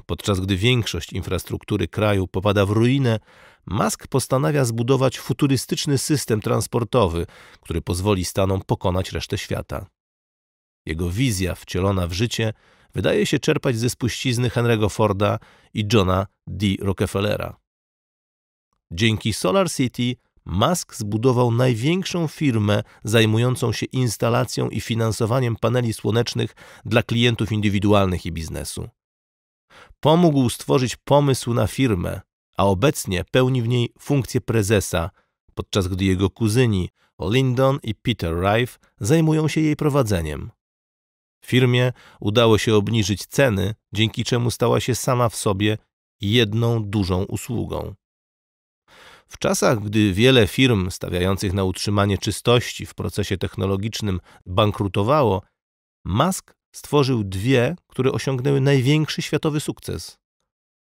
Podczas gdy większość infrastruktury kraju popada w ruinę, Musk postanawia zbudować futurystyczny system transportowy, który pozwoli Stanom pokonać resztę świata. Jego wizja wcielona w życie wydaje się czerpać ze spuścizny Henry'ego Forda i Johna D. Rockefellera. Dzięki Solar City Musk zbudował największą firmę zajmującą się instalacją i finansowaniem paneli słonecznych dla klientów indywidualnych i biznesu. Pomógł stworzyć pomysł na firmę, a obecnie pełni w niej funkcję prezesa, podczas gdy jego kuzyni Lyndon i Peter Rife zajmują się jej prowadzeniem. Firmie udało się obniżyć ceny, dzięki czemu stała się sama w sobie jedną dużą usługą. W czasach, gdy wiele firm stawiających na utrzymanie czystości w procesie technologicznym bankrutowało, Musk stworzył dwie, które osiągnęły największy światowy sukces.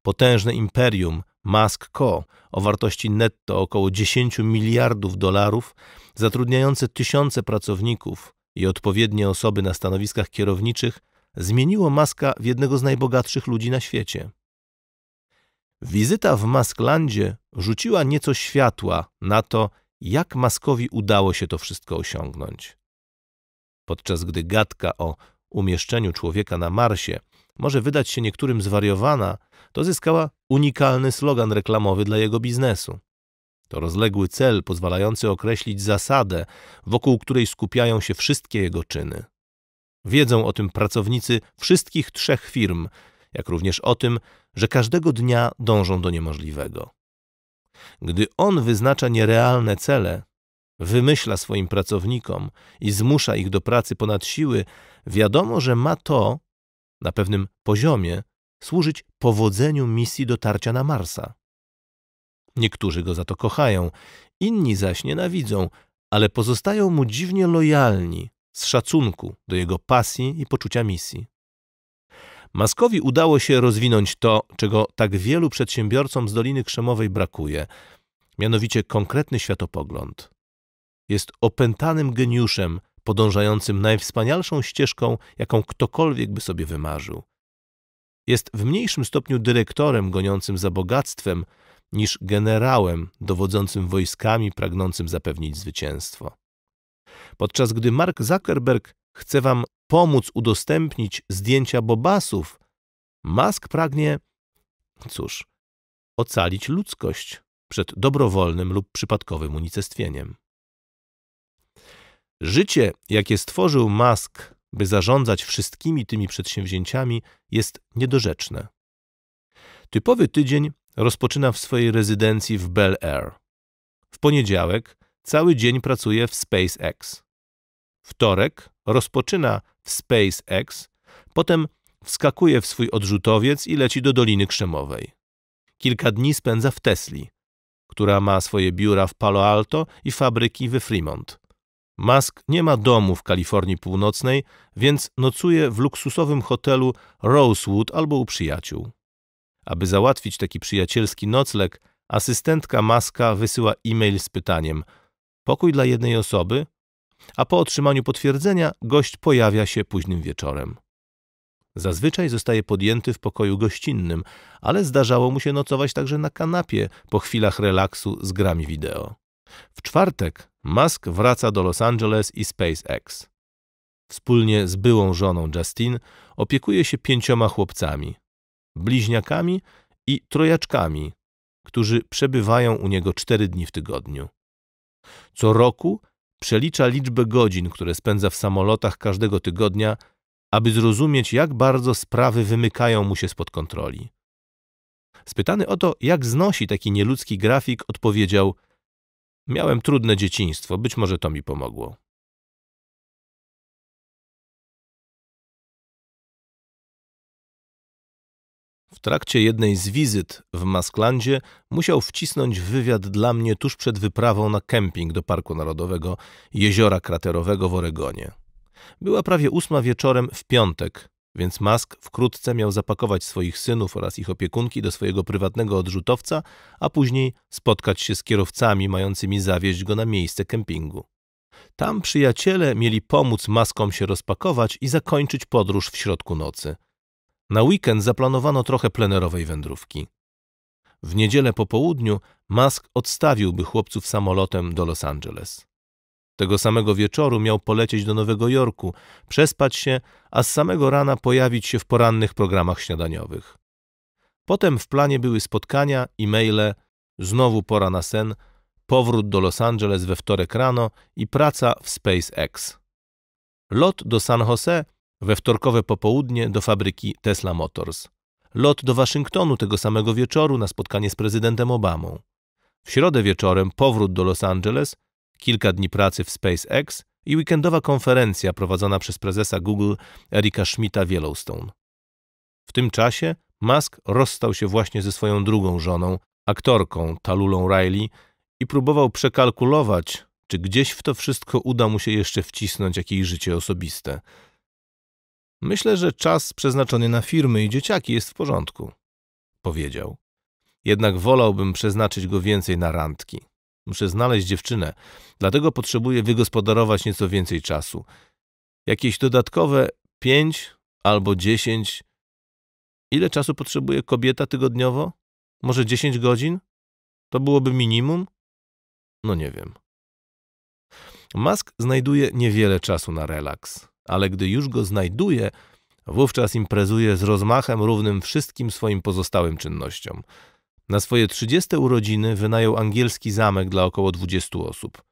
Potężne imperium Musk Co o wartości netto około 10 miliardów dolarów, zatrudniające tysiące pracowników i odpowiednie osoby na stanowiskach kierowniczych, zmieniło Muska w jednego z najbogatszych ludzi na świecie. Wizyta w Masklandzie rzuciła nieco światła na to, jak Maskowi udało się to wszystko osiągnąć. Podczas gdy gadka o umieszczeniu człowieka na Marsie może wydać się niektórym zwariowana, to zyskała unikalny slogan reklamowy dla jego biznesu. To rozległy cel pozwalający określić zasadę, wokół której skupiają się wszystkie jego czyny. Wiedzą o tym pracownicy wszystkich trzech firm, jak również o tym, że każdego dnia dążą do niemożliwego. Gdy on wyznacza nierealne cele, wymyśla swoim pracownikom i zmusza ich do pracy ponad siły, wiadomo, że ma to, na pewnym poziomie, służyć powodzeniu misji dotarcia na Marsa. Niektórzy go za to kochają, inni zaś nienawidzą, ale pozostają mu dziwnie lojalni z szacunku do jego pasji i poczucia misji. Maskowi udało się rozwinąć to, czego tak wielu przedsiębiorcom z Doliny Krzemowej brakuje, mianowicie konkretny światopogląd. Jest opętanym geniuszem, podążającym najwspanialszą ścieżką, jaką ktokolwiek by sobie wymarzył. Jest w mniejszym stopniu dyrektorem goniącym za bogactwem niż generałem dowodzącym wojskami pragnącym zapewnić zwycięstwo. Podczas gdy Mark Zuckerberg chce wam pomóc udostępnić zdjęcia bobasów, Musk pragnie, cóż, ocalić ludzkość przed dobrowolnym lub przypadkowym unicestwieniem. Życie, jakie stworzył Musk, by zarządzać wszystkimi tymi przedsięwzięciami, jest niedorzeczne. Typowy tydzień rozpoczyna w swojej rezydencji w Bel Air. W poniedziałek cały dzień pracuje w SpaceX. Wtorek rozpoczyna w SpaceX, potem wskakuje w swój odrzutowiec i leci do Doliny Krzemowej. Kilka dni spędza w Tesli, która ma swoje biura w Palo Alto i fabryki we Fremont. Musk nie ma domu w Kalifornii Północnej, więc nocuje w luksusowym hotelu Rosewood albo u przyjaciół. Aby załatwić taki przyjacielski nocleg, asystentka Maska wysyła e-mail z pytaniem: Pokój dla jednej osoby? a po otrzymaniu potwierdzenia gość pojawia się późnym wieczorem. Zazwyczaj zostaje podjęty w pokoju gościnnym, ale zdarzało mu się nocować także na kanapie po chwilach relaksu z grami wideo. W czwartek Musk wraca do Los Angeles i SpaceX. Wspólnie z byłą żoną Justin opiekuje się pięcioma chłopcami, bliźniakami i trojaczkami, którzy przebywają u niego cztery dni w tygodniu. Co roku Przelicza liczbę godzin, które spędza w samolotach każdego tygodnia, aby zrozumieć, jak bardzo sprawy wymykają mu się spod kontroli. Spytany o to, jak znosi taki nieludzki grafik, odpowiedział: Miałem trudne dzieciństwo, być może to mi pomogło. trakcie jednej z wizyt w Masklandzie musiał wcisnąć wywiad dla mnie tuż przed wyprawą na kemping do Parku Narodowego Jeziora Kraterowego w Oregonie. Była prawie ósma wieczorem w piątek, więc Mask wkrótce miał zapakować swoich synów oraz ich opiekunki do swojego prywatnego odrzutowca, a później spotkać się z kierowcami mającymi zawieźć go na miejsce kempingu. Tam przyjaciele mieli pomóc maskom się rozpakować i zakończyć podróż w środku nocy – na weekend zaplanowano trochę plenerowej wędrówki. W niedzielę po południu Musk odstawiłby chłopców samolotem do Los Angeles. Tego samego wieczoru miał polecieć do Nowego Jorku, przespać się, a z samego rana pojawić się w porannych programach śniadaniowych. Potem w planie były spotkania, e-maile, znowu pora na sen, powrót do Los Angeles we wtorek rano i praca w SpaceX. Lot do San Jose we wtorkowe popołudnie do fabryki Tesla Motors. Lot do Waszyngtonu tego samego wieczoru na spotkanie z prezydentem Obamą. W środę wieczorem powrót do Los Angeles, kilka dni pracy w SpaceX i weekendowa konferencja prowadzona przez prezesa Google Erika Schmidta w Yellowstone. W tym czasie Musk rozstał się właśnie ze swoją drugą żoną, aktorką Talulą Riley i próbował przekalkulować, czy gdzieś w to wszystko uda mu się jeszcze wcisnąć jakieś życie osobiste. Myślę, że czas przeznaczony na firmy i dzieciaki jest w porządku, powiedział. Jednak wolałbym przeznaczyć go więcej na randki. Muszę znaleźć dziewczynę, dlatego potrzebuję wygospodarować nieco więcej czasu. Jakieś dodatkowe pięć albo dziesięć. Ile czasu potrzebuje kobieta tygodniowo? Może dziesięć godzin? To byłoby minimum? No nie wiem. Musk znajduje niewiele czasu na relaks ale gdy już go znajduje, wówczas imprezuje z rozmachem równym wszystkim swoim pozostałym czynnościom. Na swoje 30 urodziny wynajął angielski zamek dla około 20 osób.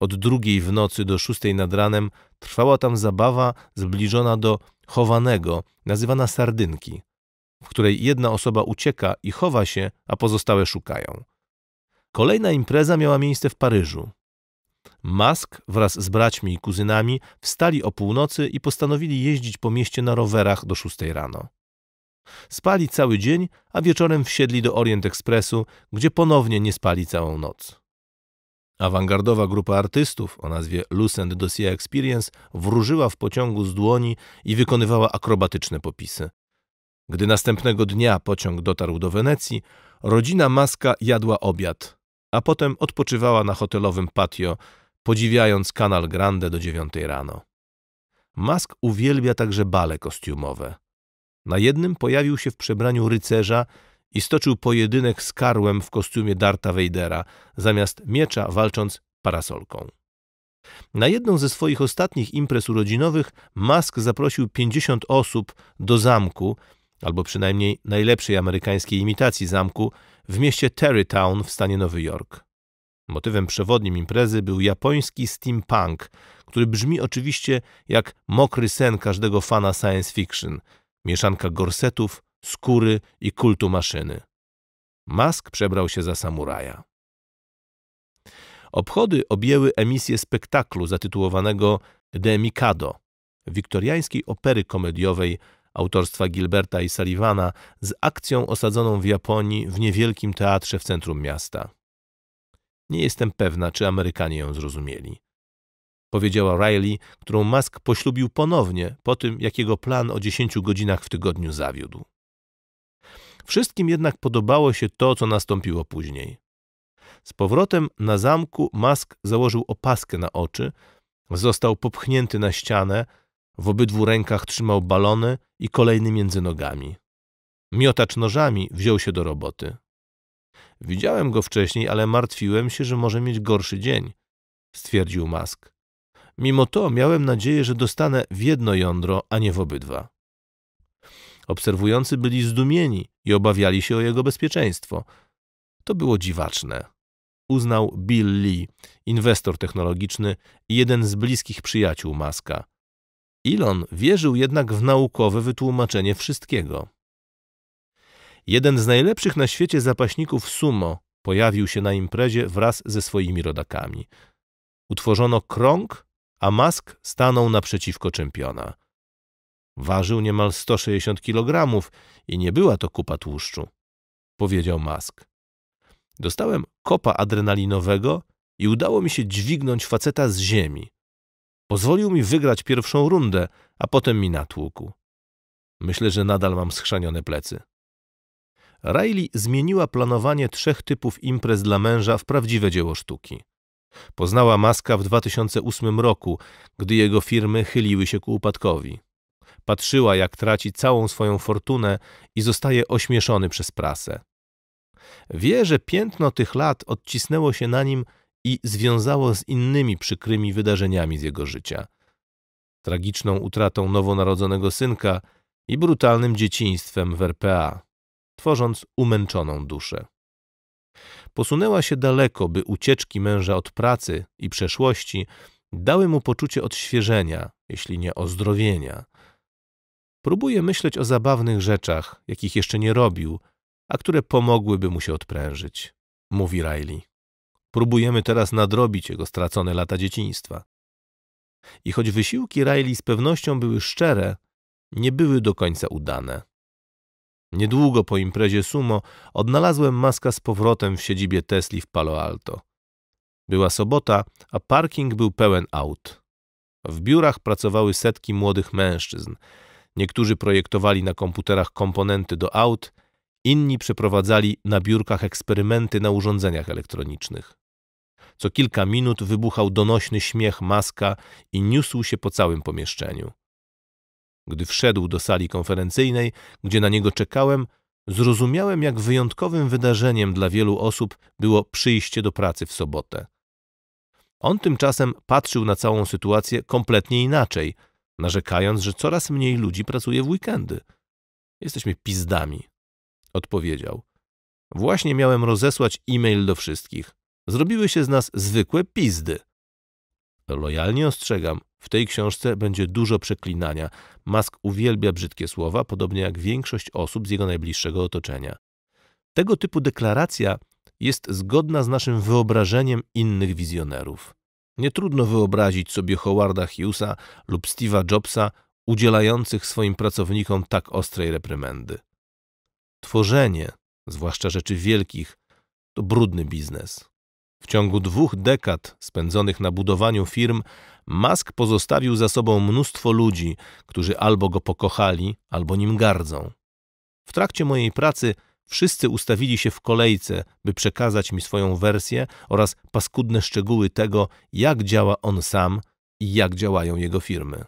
Od drugiej w nocy do szóstej nad ranem trwała tam zabawa zbliżona do chowanego, nazywana sardynki, w której jedna osoba ucieka i chowa się, a pozostałe szukają. Kolejna impreza miała miejsce w Paryżu. Musk wraz z braćmi i kuzynami wstali o północy i postanowili jeździć po mieście na rowerach do szóstej rano. Spali cały dzień, a wieczorem wsiedli do Orient Expressu, gdzie ponownie nie spali całą noc. Awangardowa grupa artystów o nazwie Lucent Dossier Experience wróżyła w pociągu z dłoni i wykonywała akrobatyczne popisy. Gdy następnego dnia pociąg dotarł do Wenecji, rodzina Maska jadła obiad, a potem odpoczywała na hotelowym patio podziwiając Kanal Grande do dziewiątej rano. Musk uwielbia także bale kostiumowe. Na jednym pojawił się w przebraniu rycerza i stoczył pojedynek z karłem w kostiumie Darta Vadera, zamiast miecza walcząc parasolką. Na jedną ze swoich ostatnich imprez urodzinowych Musk zaprosił 50 osób do zamku, albo przynajmniej najlepszej amerykańskiej imitacji zamku, w mieście Terrytown w stanie Nowy Jork. Motywem przewodnim imprezy był japoński steampunk, który brzmi oczywiście jak mokry sen każdego fana science fiction. Mieszanka gorsetów, skóry i kultu maszyny. Mask przebrał się za samuraja. Obchody objęły emisję spektaklu zatytułowanego The Mikado, wiktoriańskiej opery komediowej autorstwa Gilberta i Sullivana z akcją osadzoną w Japonii w niewielkim teatrze w centrum miasta. Nie jestem pewna, czy Amerykanie ją zrozumieli. Powiedziała Riley, którą Musk poślubił ponownie po tym, jak jego plan o 10 godzinach w tygodniu zawiódł. Wszystkim jednak podobało się to, co nastąpiło później. Z powrotem na zamku Musk założył opaskę na oczy, został popchnięty na ścianę, w obydwu rękach trzymał balony i kolejny między nogami. Miotacz nożami wziął się do roboty. Widziałem go wcześniej, ale martwiłem się, że może mieć gorszy dzień, stwierdził Mask. Mimo to miałem nadzieję, że dostanę w jedno jądro, a nie w obydwa. Obserwujący byli zdumieni i obawiali się o jego bezpieczeństwo. To było dziwaczne. Uznał Bill Lee, inwestor technologiczny i jeden z bliskich przyjaciół Maska. Elon wierzył jednak w naukowe wytłumaczenie wszystkiego. Jeden z najlepszych na świecie zapaśników sumo pojawił się na imprezie wraz ze swoimi rodakami. Utworzono krąg, a Mask stanął naprzeciwko czempiona. Ważył niemal 160 kg i nie była to kupa tłuszczu, powiedział Mask. Dostałem kopa adrenalinowego i udało mi się dźwignąć faceta z ziemi. Pozwolił mi wygrać pierwszą rundę, a potem mi natłukł. Myślę, że nadal mam schrzanione plecy. Riley zmieniła planowanie trzech typów imprez dla męża w prawdziwe dzieło sztuki. Poznała Maska w 2008 roku, gdy jego firmy chyliły się ku upadkowi. Patrzyła, jak traci całą swoją fortunę i zostaje ośmieszony przez prasę. Wie, że piętno tych lat odcisnęło się na nim i związało z innymi przykrymi wydarzeniami z jego życia. Tragiczną utratą nowonarodzonego synka i brutalnym dzieciństwem w RPA tworząc umęczoną duszę. Posunęła się daleko, by ucieczki męża od pracy i przeszłości dały mu poczucie odświeżenia, jeśli nie ozdrowienia. Próbuje myśleć o zabawnych rzeczach, jakich jeszcze nie robił, a które pomogłyby mu się odprężyć, mówi Riley. Próbujemy teraz nadrobić jego stracone lata dzieciństwa. I choć wysiłki Riley z pewnością były szczere, nie były do końca udane. Niedługo po imprezie sumo odnalazłem maska z powrotem w siedzibie Tesli w Palo Alto. Była sobota, a parking był pełen aut. W biurach pracowały setki młodych mężczyzn. Niektórzy projektowali na komputerach komponenty do aut, inni przeprowadzali na biurkach eksperymenty na urządzeniach elektronicznych. Co kilka minut wybuchał donośny śmiech maska i niósł się po całym pomieszczeniu. Gdy wszedł do sali konferencyjnej, gdzie na niego czekałem, zrozumiałem, jak wyjątkowym wydarzeniem dla wielu osób było przyjście do pracy w sobotę. On tymczasem patrzył na całą sytuację kompletnie inaczej, narzekając, że coraz mniej ludzi pracuje w weekendy. Jesteśmy pizdami, odpowiedział. Właśnie miałem rozesłać e-mail do wszystkich. Zrobiły się z nas zwykłe pizdy. Lojalnie ostrzegam, w tej książce będzie dużo przeklinania. Mask uwielbia brzydkie słowa, podobnie jak większość osób z jego najbliższego otoczenia. Tego typu deklaracja jest zgodna z naszym wyobrażeniem innych wizjonerów. Nie trudno wyobrazić sobie Howarda Hughesa lub Steve'a Jobsa udzielających swoim pracownikom tak ostrej reprymendy. Tworzenie, zwłaszcza rzeczy wielkich, to brudny biznes. W ciągu dwóch dekad spędzonych na budowaniu firm, Musk pozostawił za sobą mnóstwo ludzi, którzy albo go pokochali, albo nim gardzą. W trakcie mojej pracy wszyscy ustawili się w kolejce, by przekazać mi swoją wersję oraz paskudne szczegóły tego, jak działa on sam i jak działają jego firmy.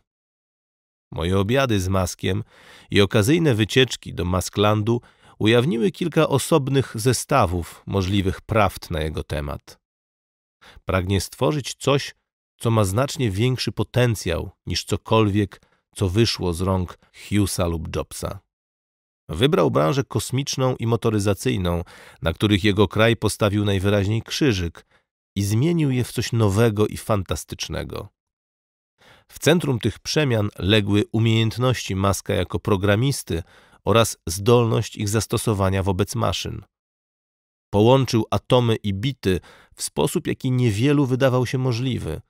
Moje obiady z Maskiem i okazyjne wycieczki do Masklandu ujawniły kilka osobnych zestawów możliwych prawd na jego temat. Pragnie stworzyć coś, co ma znacznie większy potencjał niż cokolwiek, co wyszło z rąk Hughesa lub Jobsa. Wybrał branżę kosmiczną i motoryzacyjną, na których jego kraj postawił najwyraźniej krzyżyk i zmienił je w coś nowego i fantastycznego. W centrum tych przemian legły umiejętności Maska jako programisty oraz zdolność ich zastosowania wobec maszyn. Połączył atomy i bity w sposób, jaki niewielu wydawał się możliwy,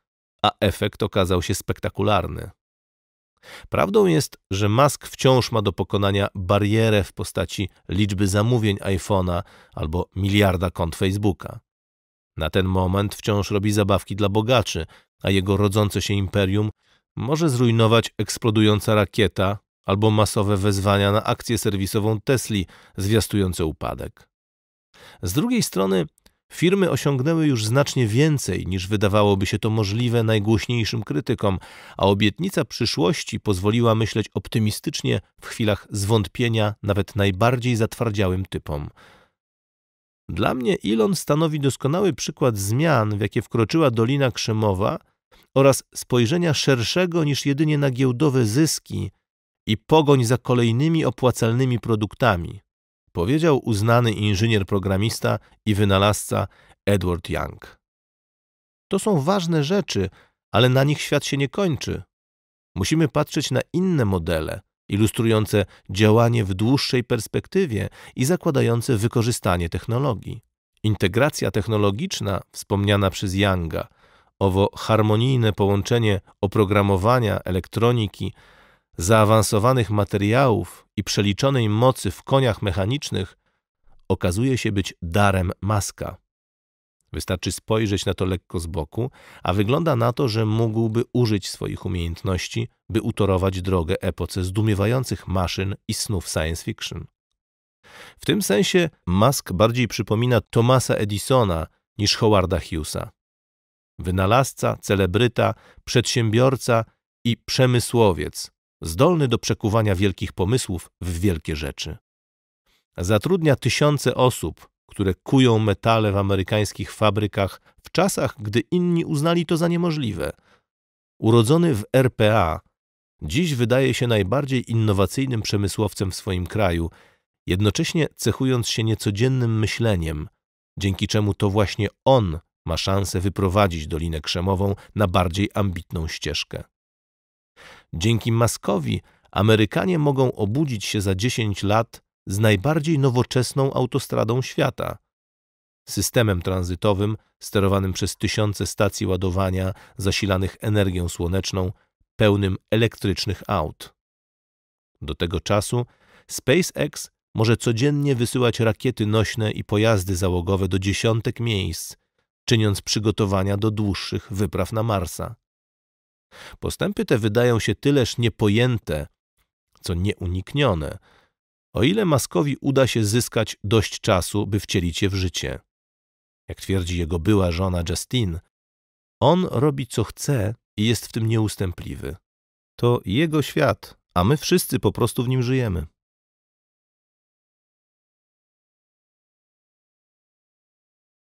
a efekt okazał się spektakularny. Prawdą jest, że Musk wciąż ma do pokonania barierę w postaci liczby zamówień iPhone'a albo miliarda kont Facebooka. Na ten moment wciąż robi zabawki dla bogaczy, a jego rodzące się imperium może zrujnować eksplodująca rakieta albo masowe wezwania na akcję serwisową Tesli zwiastujące upadek. Z drugiej strony, firmy osiągnęły już znacznie więcej niż wydawałoby się to możliwe najgłośniejszym krytykom, a obietnica przyszłości pozwoliła myśleć optymistycznie w chwilach zwątpienia nawet najbardziej zatwardziałym typom. Dla mnie Elon stanowi doskonały przykład zmian, w jakie wkroczyła Dolina Krzemowa oraz spojrzenia szerszego niż jedynie na giełdowe zyski i pogoń za kolejnymi opłacalnymi produktami, powiedział uznany inżynier programista i wynalazca Edward Young. To są ważne rzeczy, ale na nich świat się nie kończy. Musimy patrzeć na inne modele, ilustrujące działanie w dłuższej perspektywie i zakładające wykorzystanie technologii. Integracja technologiczna, wspomniana przez Younga, owo harmonijne połączenie oprogramowania, elektroniki, zaawansowanych materiałów i przeliczonej mocy w koniach mechanicznych okazuje się być darem maska. Wystarczy spojrzeć na to lekko z boku, a wygląda na to, że mógłby użyć swoich umiejętności, by utorować drogę epoce zdumiewających maszyn i snów science fiction. W tym sensie Musk bardziej przypomina Thomasa Edisona niż Howarda Hughesa. Wynalazca, celebryta, przedsiębiorca i przemysłowiec zdolny do przekuwania wielkich pomysłów w wielkie rzeczy. Zatrudnia tysiące osób, które kują metale w amerykańskich fabrykach w czasach, gdy inni uznali to za niemożliwe. Urodzony w RPA, dziś wydaje się najbardziej innowacyjnym przemysłowcem w swoim kraju, jednocześnie cechując się niecodziennym myśleniem, dzięki czemu to właśnie on ma szansę wyprowadzić Dolinę Krzemową na bardziej ambitną ścieżkę. Dzięki maskowi Amerykanie mogą obudzić się za 10 lat z najbardziej nowoczesną autostradą świata. Systemem tranzytowym, sterowanym przez tysiące stacji ładowania zasilanych energią słoneczną, pełnym elektrycznych aut. Do tego czasu SpaceX może codziennie wysyłać rakiety nośne i pojazdy załogowe do dziesiątek miejsc, czyniąc przygotowania do dłuższych wypraw na Marsa. Postępy te wydają się tyleż niepojęte, co nieuniknione, o ile Maskowi uda się zyskać dość czasu, by wcielić je w życie. Jak twierdzi jego była żona Justine, on robi co chce i jest w tym nieustępliwy. To jego świat, a my wszyscy po prostu w nim żyjemy.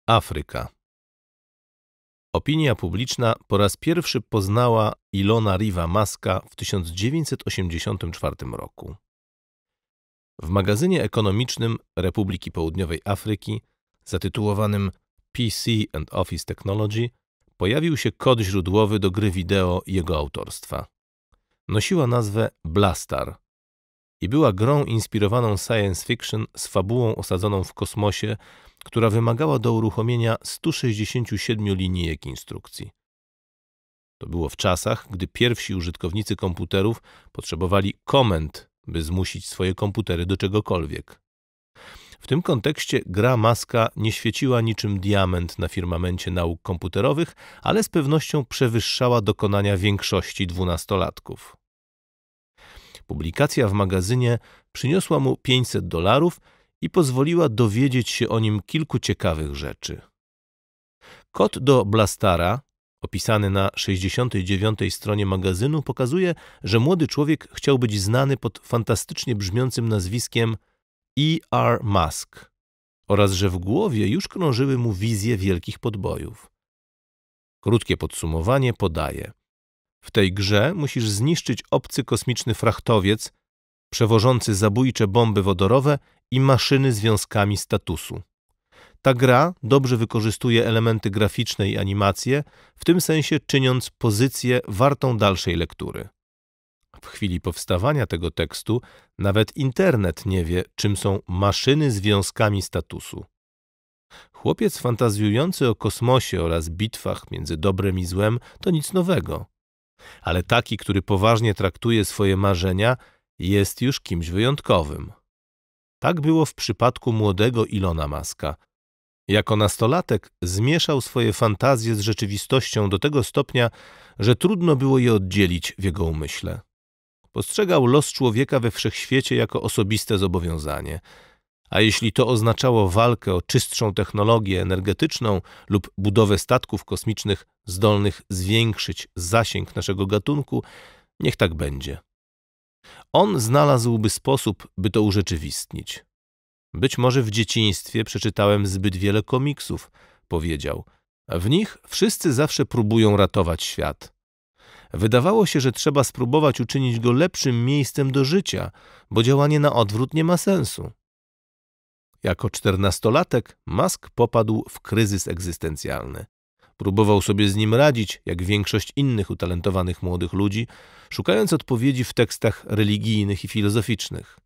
Afryka Opinia publiczna po raz pierwszy poznała Ilona Riva Maska w 1984 roku. W magazynie ekonomicznym Republiki Południowej Afryki, zatytułowanym PC and Office Technology, pojawił się kod źródłowy do gry wideo jego autorstwa. Nosiła nazwę Blastar i była grą inspirowaną science fiction z fabułą osadzoną w kosmosie która wymagała do uruchomienia 167 linijek instrukcji. To było w czasach, gdy pierwsi użytkownicy komputerów potrzebowali komend, by zmusić swoje komputery do czegokolwiek. W tym kontekście gra maska nie świeciła niczym diament na firmamencie nauk komputerowych, ale z pewnością przewyższała dokonania większości dwunastolatków. Publikacja w magazynie przyniosła mu 500 dolarów i pozwoliła dowiedzieć się o nim kilku ciekawych rzeczy. Kod do Blastara, opisany na 69 stronie magazynu, pokazuje, że młody człowiek chciał być znany pod fantastycznie brzmiącym nazwiskiem E.R. Musk oraz że w głowie już krążyły mu wizje wielkich podbojów. Krótkie podsumowanie podaje. W tej grze musisz zniszczyć obcy kosmiczny frachtowiec, przewożący zabójcze bomby wodorowe i maszyny z wiązkami statusu. Ta gra dobrze wykorzystuje elementy graficzne i animacje, w tym sensie czyniąc pozycję wartą dalszej lektury. W chwili powstawania tego tekstu nawet internet nie wie, czym są maszyny z wiązkami statusu. Chłopiec fantazjujący o kosmosie oraz bitwach między dobrem i złem to nic nowego. Ale taki, który poważnie traktuje swoje marzenia, jest już kimś wyjątkowym. Tak było w przypadku młodego Ilona Maska. Jako nastolatek zmieszał swoje fantazje z rzeczywistością do tego stopnia, że trudno było je oddzielić w jego umyśle. Postrzegał los człowieka we wszechświecie jako osobiste zobowiązanie. A jeśli to oznaczało walkę o czystszą technologię energetyczną lub budowę statków kosmicznych zdolnych zwiększyć zasięg naszego gatunku, niech tak będzie. On znalazłby sposób, by to urzeczywistnić. Być może w dzieciństwie przeczytałem zbyt wiele komiksów, powiedział. W nich wszyscy zawsze próbują ratować świat. Wydawało się, że trzeba spróbować uczynić go lepszym miejscem do życia, bo działanie na odwrót nie ma sensu. Jako czternastolatek Musk popadł w kryzys egzystencjalny. Próbował sobie z nim radzić, jak większość innych utalentowanych młodych ludzi, szukając odpowiedzi w tekstach religijnych i filozoficznych.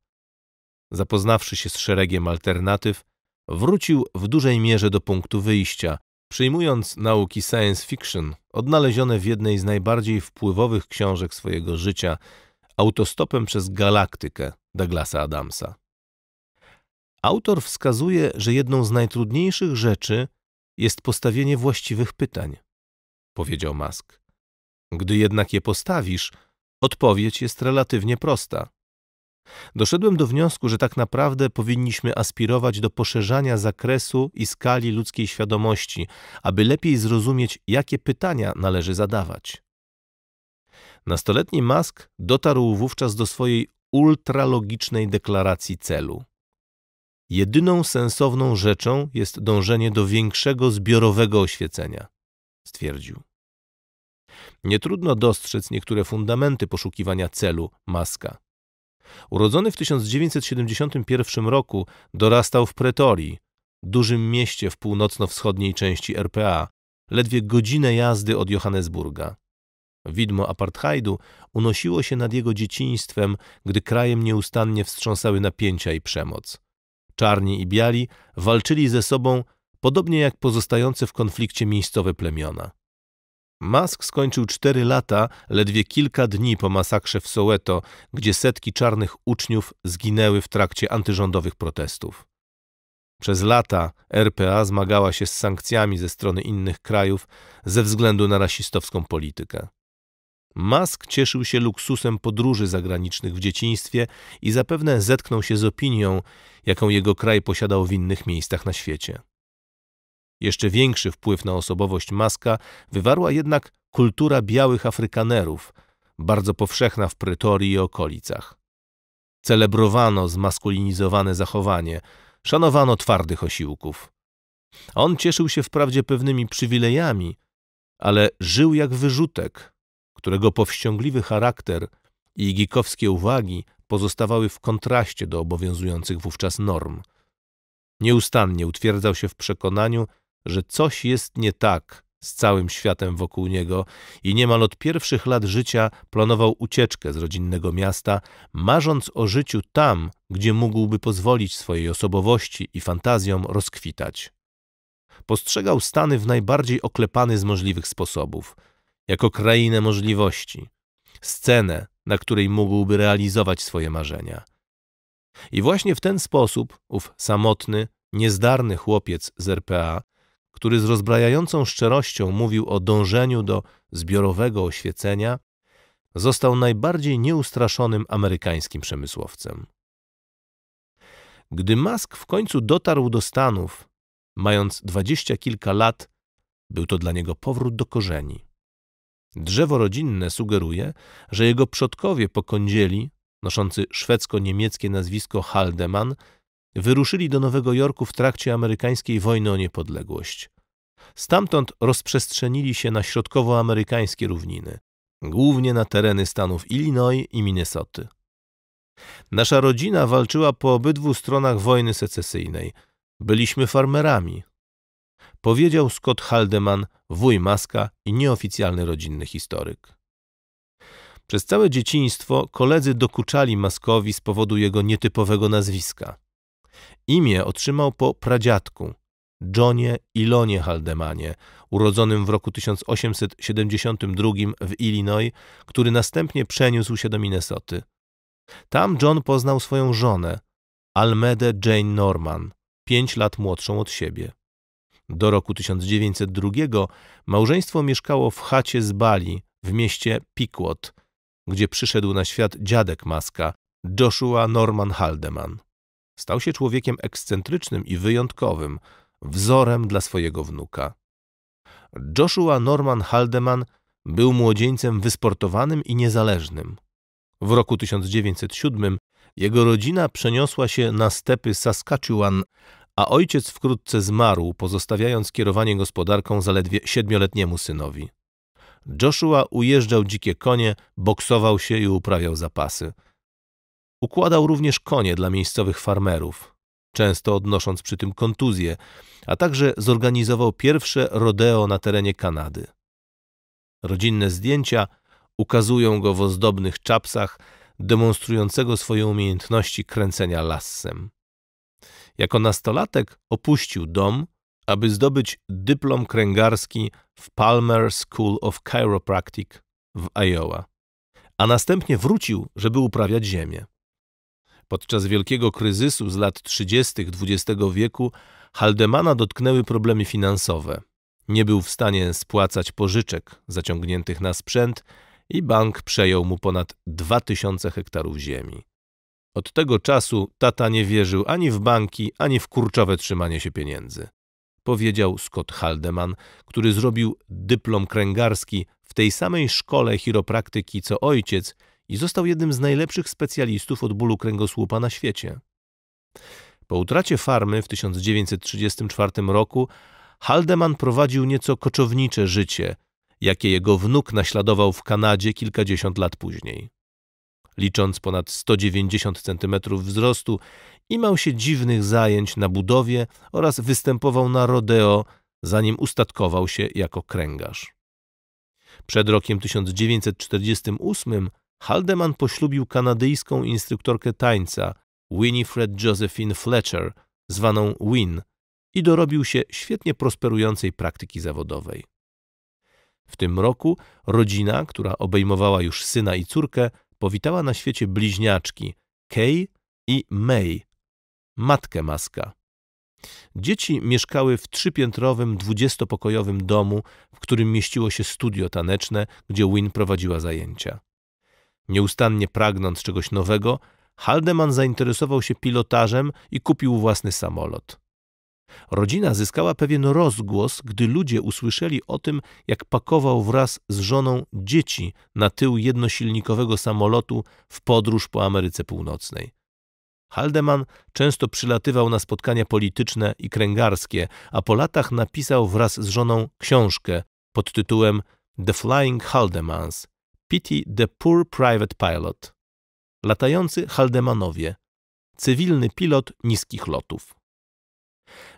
Zapoznawszy się z szeregiem alternatyw, wrócił w dużej mierze do punktu wyjścia, przyjmując nauki science fiction odnalezione w jednej z najbardziej wpływowych książek swojego życia Autostopem przez galaktykę Douglasa Adamsa. Autor wskazuje, że jedną z najtrudniejszych rzeczy – jest postawienie właściwych pytań, powiedział Mask. Gdy jednak je postawisz, odpowiedź jest relatywnie prosta. Doszedłem do wniosku, że tak naprawdę powinniśmy aspirować do poszerzania zakresu i skali ludzkiej świadomości, aby lepiej zrozumieć, jakie pytania należy zadawać. Nastoletni Mask dotarł wówczas do swojej ultralogicznej deklaracji celu. Jedyną sensowną rzeczą jest dążenie do większego zbiorowego oświecenia, stwierdził. Nie trudno dostrzec niektóre fundamenty poszukiwania celu Maska. Urodzony w 1971 roku, dorastał w Pretorii, dużym mieście w północno-wschodniej części RPA, ledwie godzinę jazdy od Johannesburga. Widmo apartheidu unosiło się nad jego dzieciństwem, gdy krajem nieustannie wstrząsały napięcia i przemoc czarni i biali, walczyli ze sobą, podobnie jak pozostające w konflikcie miejscowe plemiona. Mask skończył cztery lata, ledwie kilka dni po masakrze w Soweto, gdzie setki czarnych uczniów zginęły w trakcie antyrządowych protestów. Przez lata RPA zmagała się z sankcjami ze strony innych krajów ze względu na rasistowską politykę. Musk cieszył się luksusem podróży zagranicznych w dzieciństwie i zapewne zetknął się z opinią, jaką jego kraj posiadał w innych miejscach na świecie. Jeszcze większy wpływ na osobowość Maska wywarła jednak kultura białych Afrykanerów, bardzo powszechna w Pretorii i okolicach. Celebrowano zmaskulinizowane zachowanie, szanowano twardych osiłków. On cieszył się wprawdzie pewnymi przywilejami, ale żył jak wyrzutek, którego powściągliwy charakter i gikowskie uwagi pozostawały w kontraście do obowiązujących wówczas norm. Nieustannie utwierdzał się w przekonaniu, że coś jest nie tak z całym światem wokół niego i niemal od pierwszych lat życia planował ucieczkę z rodzinnego miasta, marząc o życiu tam, gdzie mógłby pozwolić swojej osobowości i fantazjom rozkwitać. Postrzegał Stany w najbardziej oklepany z możliwych sposobów – jako krainę możliwości, scenę, na której mógłby realizować swoje marzenia. I właśnie w ten sposób ów samotny, niezdarny chłopiec z RPA, który z rozbrajającą szczerością mówił o dążeniu do zbiorowego oświecenia, został najbardziej nieustraszonym amerykańskim przemysłowcem. Gdy Musk w końcu dotarł do Stanów, mając dwadzieścia kilka lat, był to dla niego powrót do korzeni. Drzewo rodzinne sugeruje, że jego przodkowie po kądzieli, noszący szwedzko-niemieckie nazwisko Haldeman, wyruszyli do Nowego Jorku w trakcie amerykańskiej wojny o niepodległość. Stamtąd rozprzestrzenili się na środkowoamerykańskie równiny, głównie na tereny stanów Illinois i Minnesoty. Nasza rodzina walczyła po obydwu stronach wojny secesyjnej. Byliśmy farmerami, powiedział Scott Haldeman, wuj Maska i nieoficjalny rodzinny historyk. Przez całe dzieciństwo koledzy dokuczali Maskowi z powodu jego nietypowego nazwiska. Imię otrzymał po pradziadku, Johnie Ilonie Haldemanie, urodzonym w roku 1872 w Illinois, który następnie przeniósł się do Minnesoty. Tam John poznał swoją żonę, Almedę Jane Norman, pięć lat młodszą od siebie. Do roku 1902 małżeństwo mieszkało w chacie z Bali w mieście Pequot, gdzie przyszedł na świat dziadek Maska, Joshua Norman Haldeman. Stał się człowiekiem ekscentrycznym i wyjątkowym, wzorem dla swojego wnuka. Joshua Norman Haldeman był młodzieńcem wysportowanym i niezależnym. W roku 1907 jego rodzina przeniosła się na stepy Saskatchewan, a ojciec wkrótce zmarł, pozostawiając kierowanie gospodarką zaledwie siedmioletniemu synowi. Joshua ujeżdżał dzikie konie, boksował się i uprawiał zapasy. Układał również konie dla miejscowych farmerów, często odnosząc przy tym kontuzje, a także zorganizował pierwsze rodeo na terenie Kanady. Rodzinne zdjęcia ukazują go w ozdobnych czapsach, demonstrującego swoje umiejętności kręcenia lassem. Jako nastolatek opuścił dom, aby zdobyć dyplom kręgarski w Palmer School of Chiropractic w Iowa, a następnie wrócił, żeby uprawiać ziemię. Podczas wielkiego kryzysu z lat 30. XX wieku Haldemana dotknęły problemy finansowe. Nie był w stanie spłacać pożyczek zaciągniętych na sprzęt i bank przejął mu ponad 2000 hektarów ziemi. Od tego czasu tata nie wierzył ani w banki, ani w kurczowe trzymanie się pieniędzy. Powiedział Scott Haldeman, który zrobił dyplom kręgarski w tej samej szkole chiropraktyki co ojciec i został jednym z najlepszych specjalistów od bólu kręgosłupa na świecie. Po utracie farmy w 1934 roku Haldeman prowadził nieco koczownicze życie, jakie jego wnuk naśladował w Kanadzie kilkadziesiąt lat później licząc ponad 190 cm wzrostu i mał się dziwnych zajęć na budowie oraz występował na rodeo, zanim ustatkował się jako kręgarz. Przed rokiem 1948 Haldeman poślubił kanadyjską instruktorkę tańca Winifred Josephine Fletcher, zwaną Win, i dorobił się świetnie prosperującej praktyki zawodowej. W tym roku rodzina, która obejmowała już syna i córkę, powitała na świecie bliźniaczki Kay i May, matkę Maska. Dzieci mieszkały w trzypiętrowym, dwudziestopokojowym domu, w którym mieściło się studio taneczne, gdzie Win prowadziła zajęcia. Nieustannie pragnąc czegoś nowego, Haldeman zainteresował się pilotażem i kupił własny samolot. Rodzina zyskała pewien rozgłos, gdy ludzie usłyszeli o tym, jak pakował wraz z żoną dzieci na tył jednosilnikowego samolotu w podróż po Ameryce Północnej. Haldeman często przylatywał na spotkania polityczne i kręgarskie, a po latach napisał wraz z żoną książkę pod tytułem The Flying Haldemans – Pity the Poor Private Pilot – Latający Haldemanowie – cywilny pilot niskich lotów.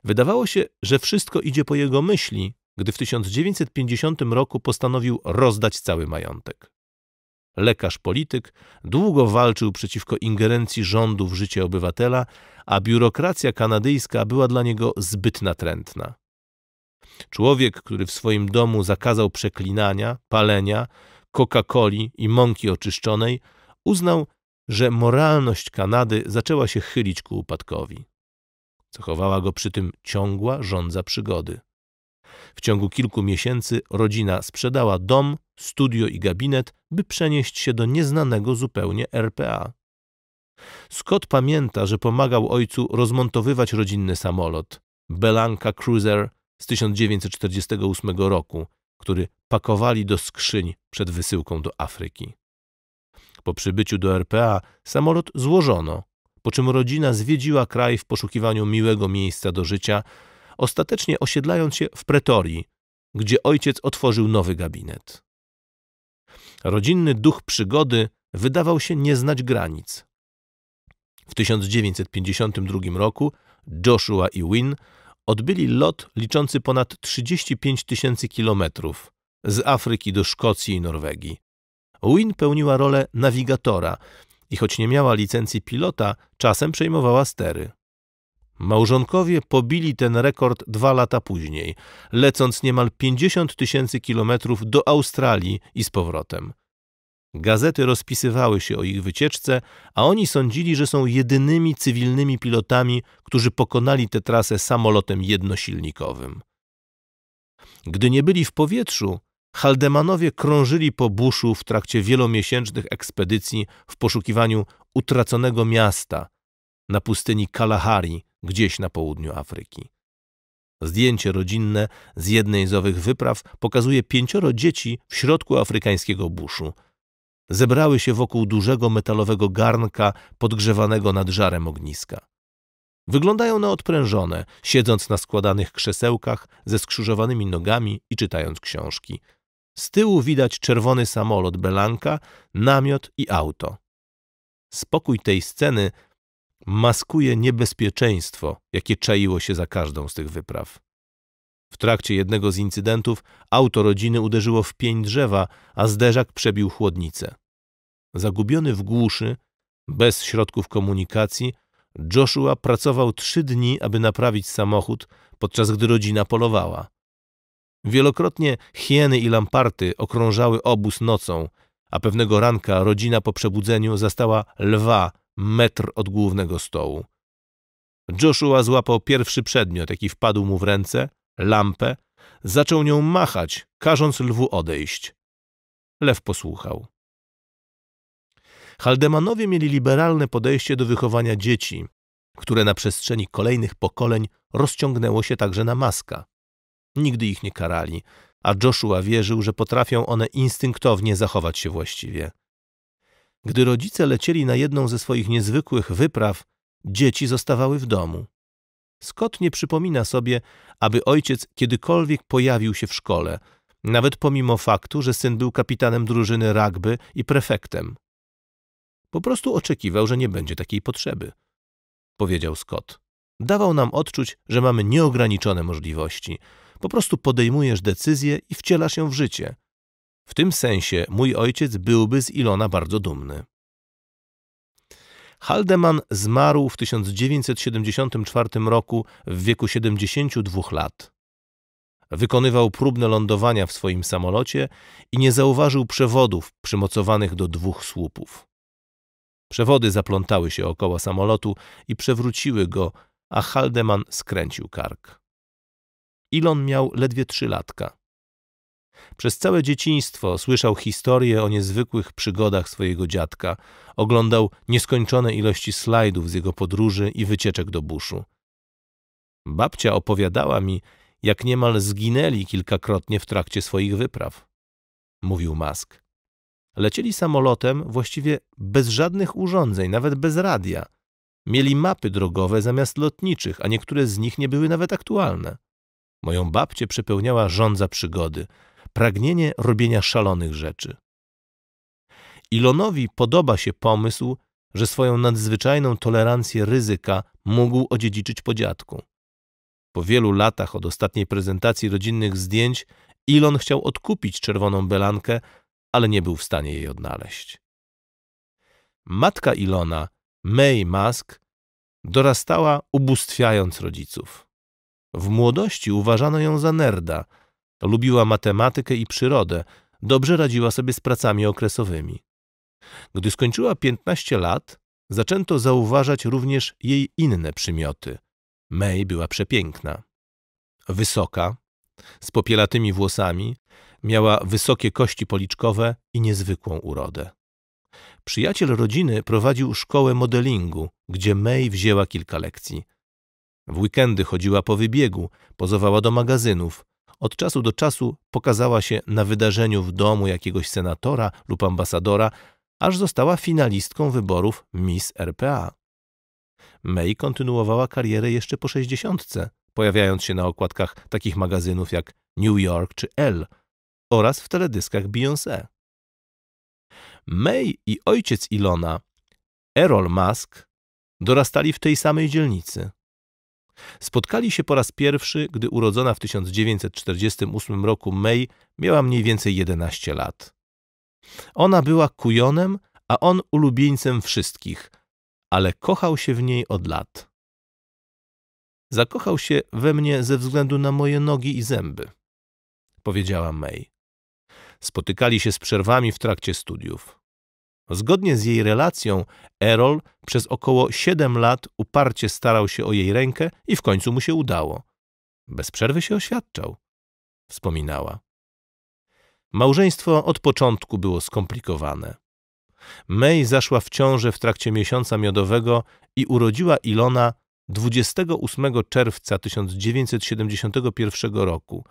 Wydawało się, że wszystko idzie po jego myśli, gdy w 1950 roku postanowił rozdać cały majątek. Lekarz-polityk długo walczył przeciwko ingerencji rządu w życie obywatela, a biurokracja kanadyjska była dla niego zbyt natrętna. Człowiek, który w swoim domu zakazał przeklinania, palenia, Coca-Coli i mąki oczyszczonej, uznał, że moralność Kanady zaczęła się chylić ku upadkowi cochowała go przy tym ciągła żądza przygody. W ciągu kilku miesięcy rodzina sprzedała dom, studio i gabinet, by przenieść się do nieznanego zupełnie RPA. Scott pamięta, że pomagał ojcu rozmontowywać rodzinny samolot Belanca Cruiser z 1948 roku, który pakowali do skrzyń przed wysyłką do Afryki. Po przybyciu do RPA samolot złożono, po czym rodzina zwiedziła kraj w poszukiwaniu miłego miejsca do życia, ostatecznie osiedlając się w Pretorii, gdzie ojciec otworzył nowy gabinet. Rodzinny duch przygody wydawał się nie znać granic. W 1952 roku Joshua i Win odbyli lot liczący ponad 35 tysięcy kilometrów z Afryki do Szkocji i Norwegii. Win pełniła rolę nawigatora, i choć nie miała licencji pilota, czasem przejmowała stery. Małżonkowie pobili ten rekord dwa lata później, lecąc niemal 50 tysięcy kilometrów do Australii i z powrotem. Gazety rozpisywały się o ich wycieczce, a oni sądzili, że są jedynymi cywilnymi pilotami, którzy pokonali tę trasę samolotem jednosilnikowym. Gdy nie byli w powietrzu, Haldemanowie krążyli po buszu w trakcie wielomiesięcznych ekspedycji w poszukiwaniu utraconego miasta na pustyni Kalahari, gdzieś na południu Afryki. Zdjęcie rodzinne z jednej z owych wypraw pokazuje pięcioro dzieci w środku afrykańskiego buszu. Zebrały się wokół dużego metalowego garnka podgrzewanego nad żarem ogniska. Wyglądają na odprężone, siedząc na składanych krzesełkach ze skrzyżowanymi nogami i czytając książki. Z tyłu widać czerwony samolot Belanka, namiot i auto. Spokój tej sceny maskuje niebezpieczeństwo, jakie czaiło się za każdą z tych wypraw. W trakcie jednego z incydentów auto rodziny uderzyło w pień drzewa, a zderzak przebił chłodnicę. Zagubiony w głuszy, bez środków komunikacji, Joshua pracował trzy dni, aby naprawić samochód, podczas gdy rodzina polowała. Wielokrotnie hieny i lamparty okrążały obóz nocą, a pewnego ranka rodzina po przebudzeniu zastała lwa metr od głównego stołu. Joshua złapał pierwszy przedmiot, jaki wpadł mu w ręce, lampę, zaczął nią machać, każąc lwu odejść. Lew posłuchał. Haldemanowie mieli liberalne podejście do wychowania dzieci, które na przestrzeni kolejnych pokoleń rozciągnęło się także na maska. Nigdy ich nie karali, a Joshua wierzył, że potrafią one instynktownie zachować się właściwie. Gdy rodzice lecieli na jedną ze swoich niezwykłych wypraw, dzieci zostawały w domu. Scott nie przypomina sobie, aby ojciec kiedykolwiek pojawił się w szkole, nawet pomimo faktu, że syn był kapitanem drużyny rugby i prefektem. Po prostu oczekiwał, że nie będzie takiej potrzeby, powiedział Scott. Dawał nam odczuć, że mamy nieograniczone możliwości, po prostu podejmujesz decyzję i wcielasz ją w życie. W tym sensie mój ojciec byłby z Ilona bardzo dumny. Haldeman zmarł w 1974 roku w wieku 72 lat. Wykonywał próbne lądowania w swoim samolocie i nie zauważył przewodów przymocowanych do dwóch słupów. Przewody zaplątały się około samolotu i przewróciły go, a Haldeman skręcił kark. Ilon miał ledwie trzy latka. Przez całe dzieciństwo słyszał historie o niezwykłych przygodach swojego dziadka, oglądał nieskończone ilości slajdów z jego podróży i wycieczek do buszu. Babcia opowiadała mi, jak niemal zginęli kilkakrotnie w trakcie swoich wypraw, mówił Mask. Lecieli samolotem właściwie bez żadnych urządzeń, nawet bez radia. Mieli mapy drogowe zamiast lotniczych, a niektóre z nich nie były nawet aktualne. Moją babcię przepełniała żądza przygody, pragnienie robienia szalonych rzeczy. Ilonowi podoba się pomysł, że swoją nadzwyczajną tolerancję ryzyka mógł odziedziczyć po dziadku. Po wielu latach od ostatniej prezentacji rodzinnych zdjęć Ilon chciał odkupić czerwoną belankę, ale nie był w stanie jej odnaleźć. Matka Ilona, May Musk, dorastała ubóstwiając rodziców. W młodości uważano ją za nerda. Lubiła matematykę i przyrodę. Dobrze radziła sobie z pracami okresowymi. Gdy skończyła 15 lat, zaczęto zauważać również jej inne przymioty. May była przepiękna. Wysoka, z popielatymi włosami, miała wysokie kości policzkowe i niezwykłą urodę. Przyjaciel rodziny prowadził szkołę modelingu, gdzie May wzięła kilka lekcji – w weekendy chodziła po wybiegu, pozowała do magazynów. Od czasu do czasu pokazała się na wydarzeniu w domu jakiegoś senatora lub ambasadora, aż została finalistką wyborów Miss RPA. May kontynuowała karierę jeszcze po sześćdziesiątce, pojawiając się na okładkach takich magazynów jak New York czy Elle oraz w teledyskach Beyoncé. May i ojciec Ilona, Errol Musk, dorastali w tej samej dzielnicy. Spotkali się po raz pierwszy, gdy urodzona w 1948 roku May miała mniej więcej 11 lat. Ona była kujonem, a on ulubieńcem wszystkich, ale kochał się w niej od lat. Zakochał się we mnie ze względu na moje nogi i zęby, powiedziała May. Spotykali się z przerwami w trakcie studiów. Zgodnie z jej relacją, Erol przez około 7 lat uparcie starał się o jej rękę i w końcu mu się udało. Bez przerwy się oświadczał, wspominała. Małżeństwo od początku było skomplikowane. May zaszła w ciążę w trakcie miesiąca miodowego i urodziła Ilona 28 czerwca 1971 roku,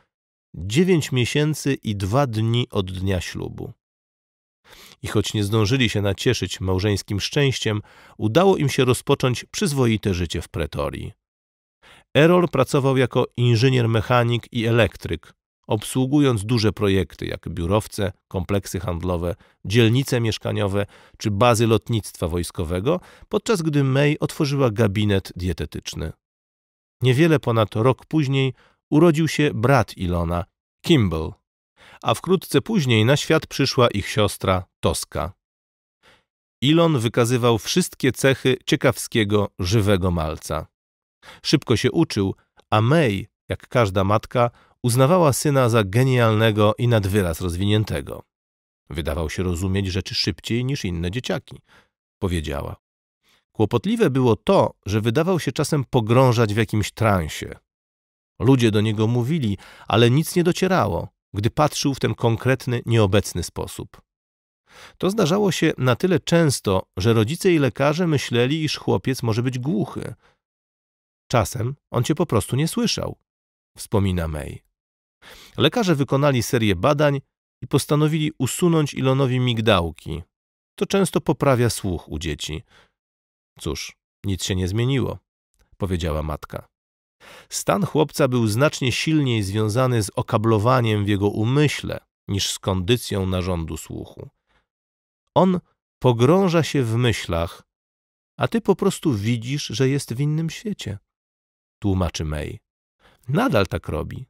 9 miesięcy i dwa dni od dnia ślubu i choć nie zdążyli się nacieszyć małżeńskim szczęściem, udało im się rozpocząć przyzwoite życie w pretorii. Erol pracował jako inżynier mechanik i elektryk, obsługując duże projekty jak biurowce, kompleksy handlowe, dzielnice mieszkaniowe czy bazy lotnictwa wojskowego, podczas gdy May otworzyła gabinet dietetyczny. Niewiele ponad rok później urodził się brat Ilona, Kimball a wkrótce później na świat przyszła ich siostra Toska. Ilon wykazywał wszystkie cechy ciekawskiego, żywego malca. Szybko się uczył, a May, jak każda matka, uznawała syna za genialnego i nadwyraz rozwiniętego. Wydawał się rozumieć rzeczy szybciej niż inne dzieciaki, powiedziała. Kłopotliwe było to, że wydawał się czasem pogrążać w jakimś transie. Ludzie do niego mówili, ale nic nie docierało gdy patrzył w ten konkretny, nieobecny sposób. To zdarzało się na tyle często, że rodzice i lekarze myśleli, iż chłopiec może być głuchy. Czasem on cię po prostu nie słyszał, wspomina May. Lekarze wykonali serię badań i postanowili usunąć Ilonowi migdałki. To często poprawia słuch u dzieci. Cóż, nic się nie zmieniło, powiedziała matka. Stan chłopca był znacznie silniej związany z okablowaniem w jego umyśle niż z kondycją narządu słuchu. On pogrąża się w myślach, a ty po prostu widzisz, że jest w innym świecie, tłumaczy May. Nadal tak robi.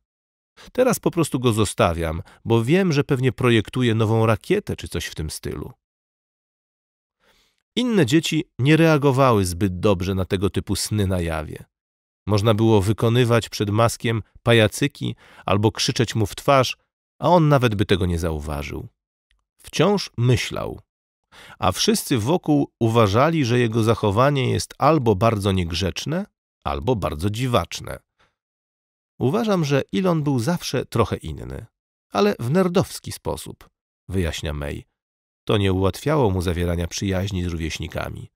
Teraz po prostu go zostawiam, bo wiem, że pewnie projektuje nową rakietę czy coś w tym stylu. Inne dzieci nie reagowały zbyt dobrze na tego typu sny na jawie. Można było wykonywać przed maskiem pajacyki albo krzyczeć mu w twarz, a on nawet by tego nie zauważył. Wciąż myślał, a wszyscy wokół uważali, że jego zachowanie jest albo bardzo niegrzeczne, albo bardzo dziwaczne. Uważam, że Ilon był zawsze trochę inny, ale w nerdowski sposób, wyjaśnia May. To nie ułatwiało mu zawierania przyjaźni z rówieśnikami.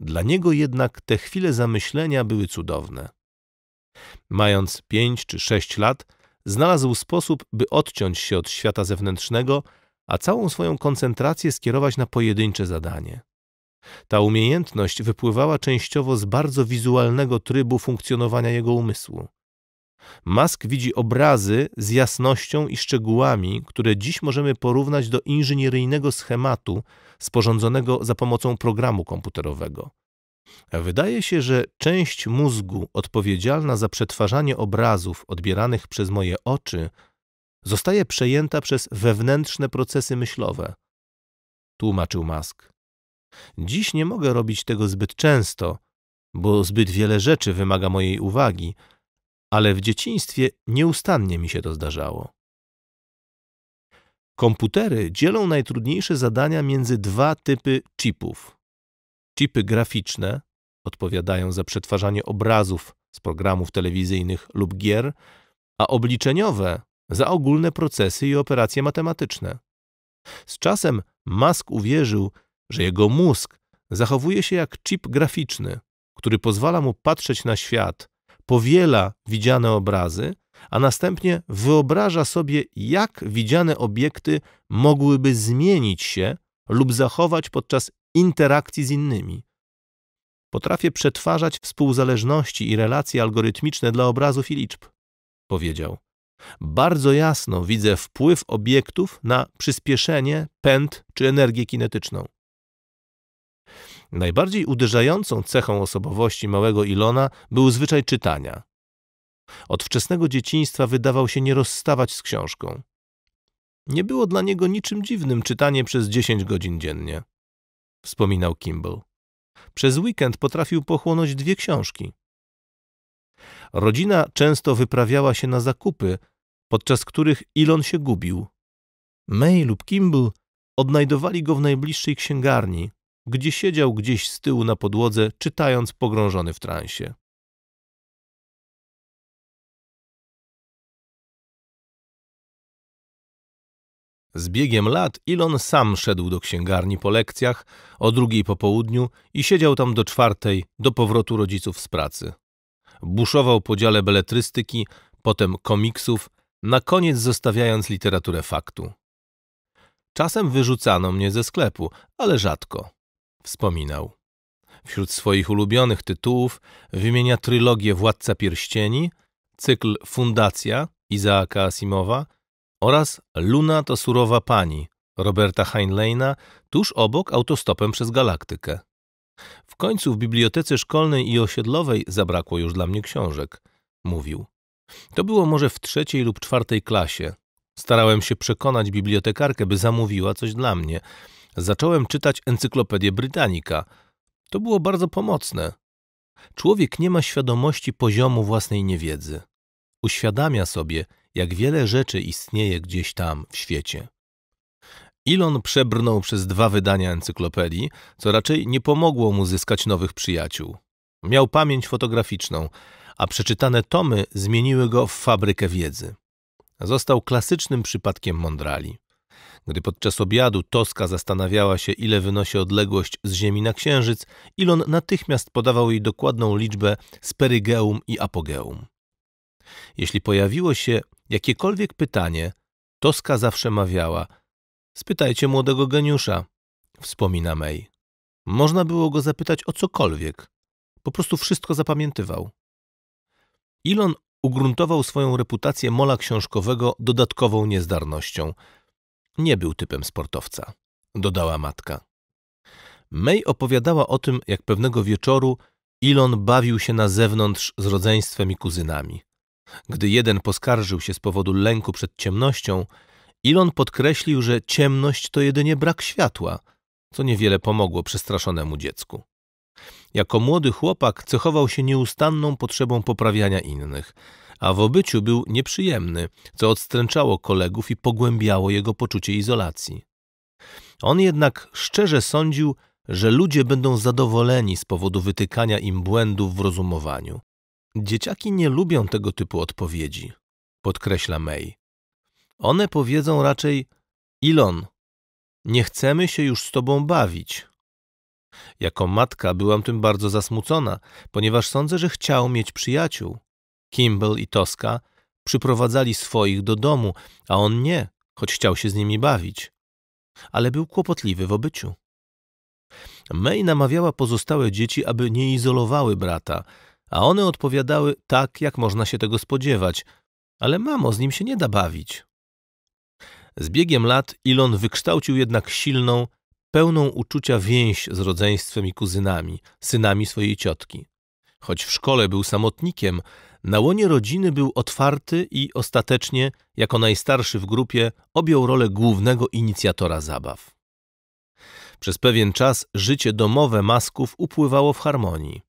Dla niego jednak te chwile zamyślenia były cudowne. Mając pięć czy sześć lat, znalazł sposób, by odciąć się od świata zewnętrznego, a całą swoją koncentrację skierować na pojedyncze zadanie. Ta umiejętność wypływała częściowo z bardzo wizualnego trybu funkcjonowania jego umysłu. Musk widzi obrazy z jasnością i szczegółami, które dziś możemy porównać do inżynieryjnego schematu sporządzonego za pomocą programu komputerowego. Wydaje się, że część mózgu odpowiedzialna za przetwarzanie obrazów odbieranych przez moje oczy zostaje przejęta przez wewnętrzne procesy myślowe. Tłumaczył Musk. Dziś nie mogę robić tego zbyt często, bo zbyt wiele rzeczy wymaga mojej uwagi – ale w dzieciństwie nieustannie mi się to zdarzało. Komputery dzielą najtrudniejsze zadania między dwa typy chipów. Chipy graficzne odpowiadają za przetwarzanie obrazów z programów telewizyjnych lub gier, a obliczeniowe za ogólne procesy i operacje matematyczne. Z czasem Musk uwierzył, że jego mózg zachowuje się jak chip graficzny, który pozwala mu patrzeć na świat powiela widziane obrazy, a następnie wyobraża sobie, jak widziane obiekty mogłyby zmienić się lub zachować podczas interakcji z innymi. Potrafię przetwarzać współzależności i relacje algorytmiczne dla obrazów i liczb, powiedział. Bardzo jasno widzę wpływ obiektów na przyspieszenie, pęd czy energię kinetyczną. Najbardziej uderzającą cechą osobowości małego Ilona był zwyczaj czytania. Od wczesnego dzieciństwa wydawał się nie rozstawać z książką. Nie było dla niego niczym dziwnym czytanie przez 10 godzin dziennie, wspominał Kimball. Przez weekend potrafił pochłonąć dwie książki. Rodzina często wyprawiała się na zakupy, podczas których Ilon się gubił. May lub Kimball odnajdowali go w najbliższej księgarni, gdzie siedział gdzieś z tyłu na podłodze, czytając pogrążony w transie. Z biegiem lat Ilon sam szedł do księgarni po lekcjach o drugiej po południu i siedział tam do czwartej, do powrotu rodziców z pracy. Buszował po dziale beletrystyki, potem komiksów, na koniec zostawiając literaturę faktu. Czasem wyrzucano mnie ze sklepu, ale rzadko wspominał. Wśród swoich ulubionych tytułów wymienia trylogię Władca Pierścieni, cykl Fundacja Izaaka Asimowa oraz Luna to surowa pani Roberta Heinleina tuż obok autostopem przez galaktykę. W końcu w bibliotece szkolnej i osiedlowej zabrakło już dla mnie książek, mówił. To było może w trzeciej lub czwartej klasie. Starałem się przekonać bibliotekarkę, by zamówiła coś dla mnie, zacząłem czytać Encyklopedię Brytanika. To było bardzo pomocne. Człowiek nie ma świadomości poziomu własnej niewiedzy. Uświadamia sobie, jak wiele rzeczy istnieje gdzieś tam w świecie. Ilon przebrnął przez dwa wydania encyklopedii, co raczej nie pomogło mu zyskać nowych przyjaciół. Miał pamięć fotograficzną, a przeczytane tomy zmieniły go w fabrykę wiedzy. Został klasycznym przypadkiem mądrali. Gdy podczas obiadu Toska zastanawiała się, ile wynosi odległość z Ziemi na Księżyc, Ilon natychmiast podawał jej dokładną liczbę z perygeum i apogeum. Jeśli pojawiło się jakiekolwiek pytanie, Toska zawsze mawiała Spytajcie młodego geniusza, wspomina May. Można było go zapytać o cokolwiek. Po prostu wszystko zapamiętywał. Ilon ugruntował swoją reputację mola książkowego dodatkową niezdarnością – nie był typem sportowca, dodała matka. May opowiadała o tym, jak pewnego wieczoru Ilon bawił się na zewnątrz z rodzeństwem i kuzynami. Gdy jeden poskarżył się z powodu lęku przed ciemnością, Ilon podkreślił, że ciemność to jedynie brak światła, co niewiele pomogło przestraszonemu dziecku. Jako młody chłopak cechował się nieustanną potrzebą poprawiania innych – a w obyciu był nieprzyjemny, co odstręczało kolegów i pogłębiało jego poczucie izolacji. On jednak szczerze sądził, że ludzie będą zadowoleni z powodu wytykania im błędów w rozumowaniu. Dzieciaki nie lubią tego typu odpowiedzi, podkreśla May. One powiedzą raczej: Ilon, nie chcemy się już z tobą bawić. Jako matka byłam tym bardzo zasmucona, ponieważ sądzę, że chciał mieć przyjaciół. Kimball i Toska przyprowadzali swoich do domu, a on nie, choć chciał się z nimi bawić. Ale był kłopotliwy w obyciu. May namawiała pozostałe dzieci, aby nie izolowały brata, a one odpowiadały tak, jak można się tego spodziewać. Ale mamo, z nim się nie da bawić. Z biegiem lat Ilon wykształcił jednak silną, pełną uczucia więź z rodzeństwem i kuzynami, synami swojej ciotki. Choć w szkole był samotnikiem, na łonie rodziny był otwarty i ostatecznie, jako najstarszy w grupie, objął rolę głównego inicjatora zabaw. Przez pewien czas życie domowe masków upływało w harmonii.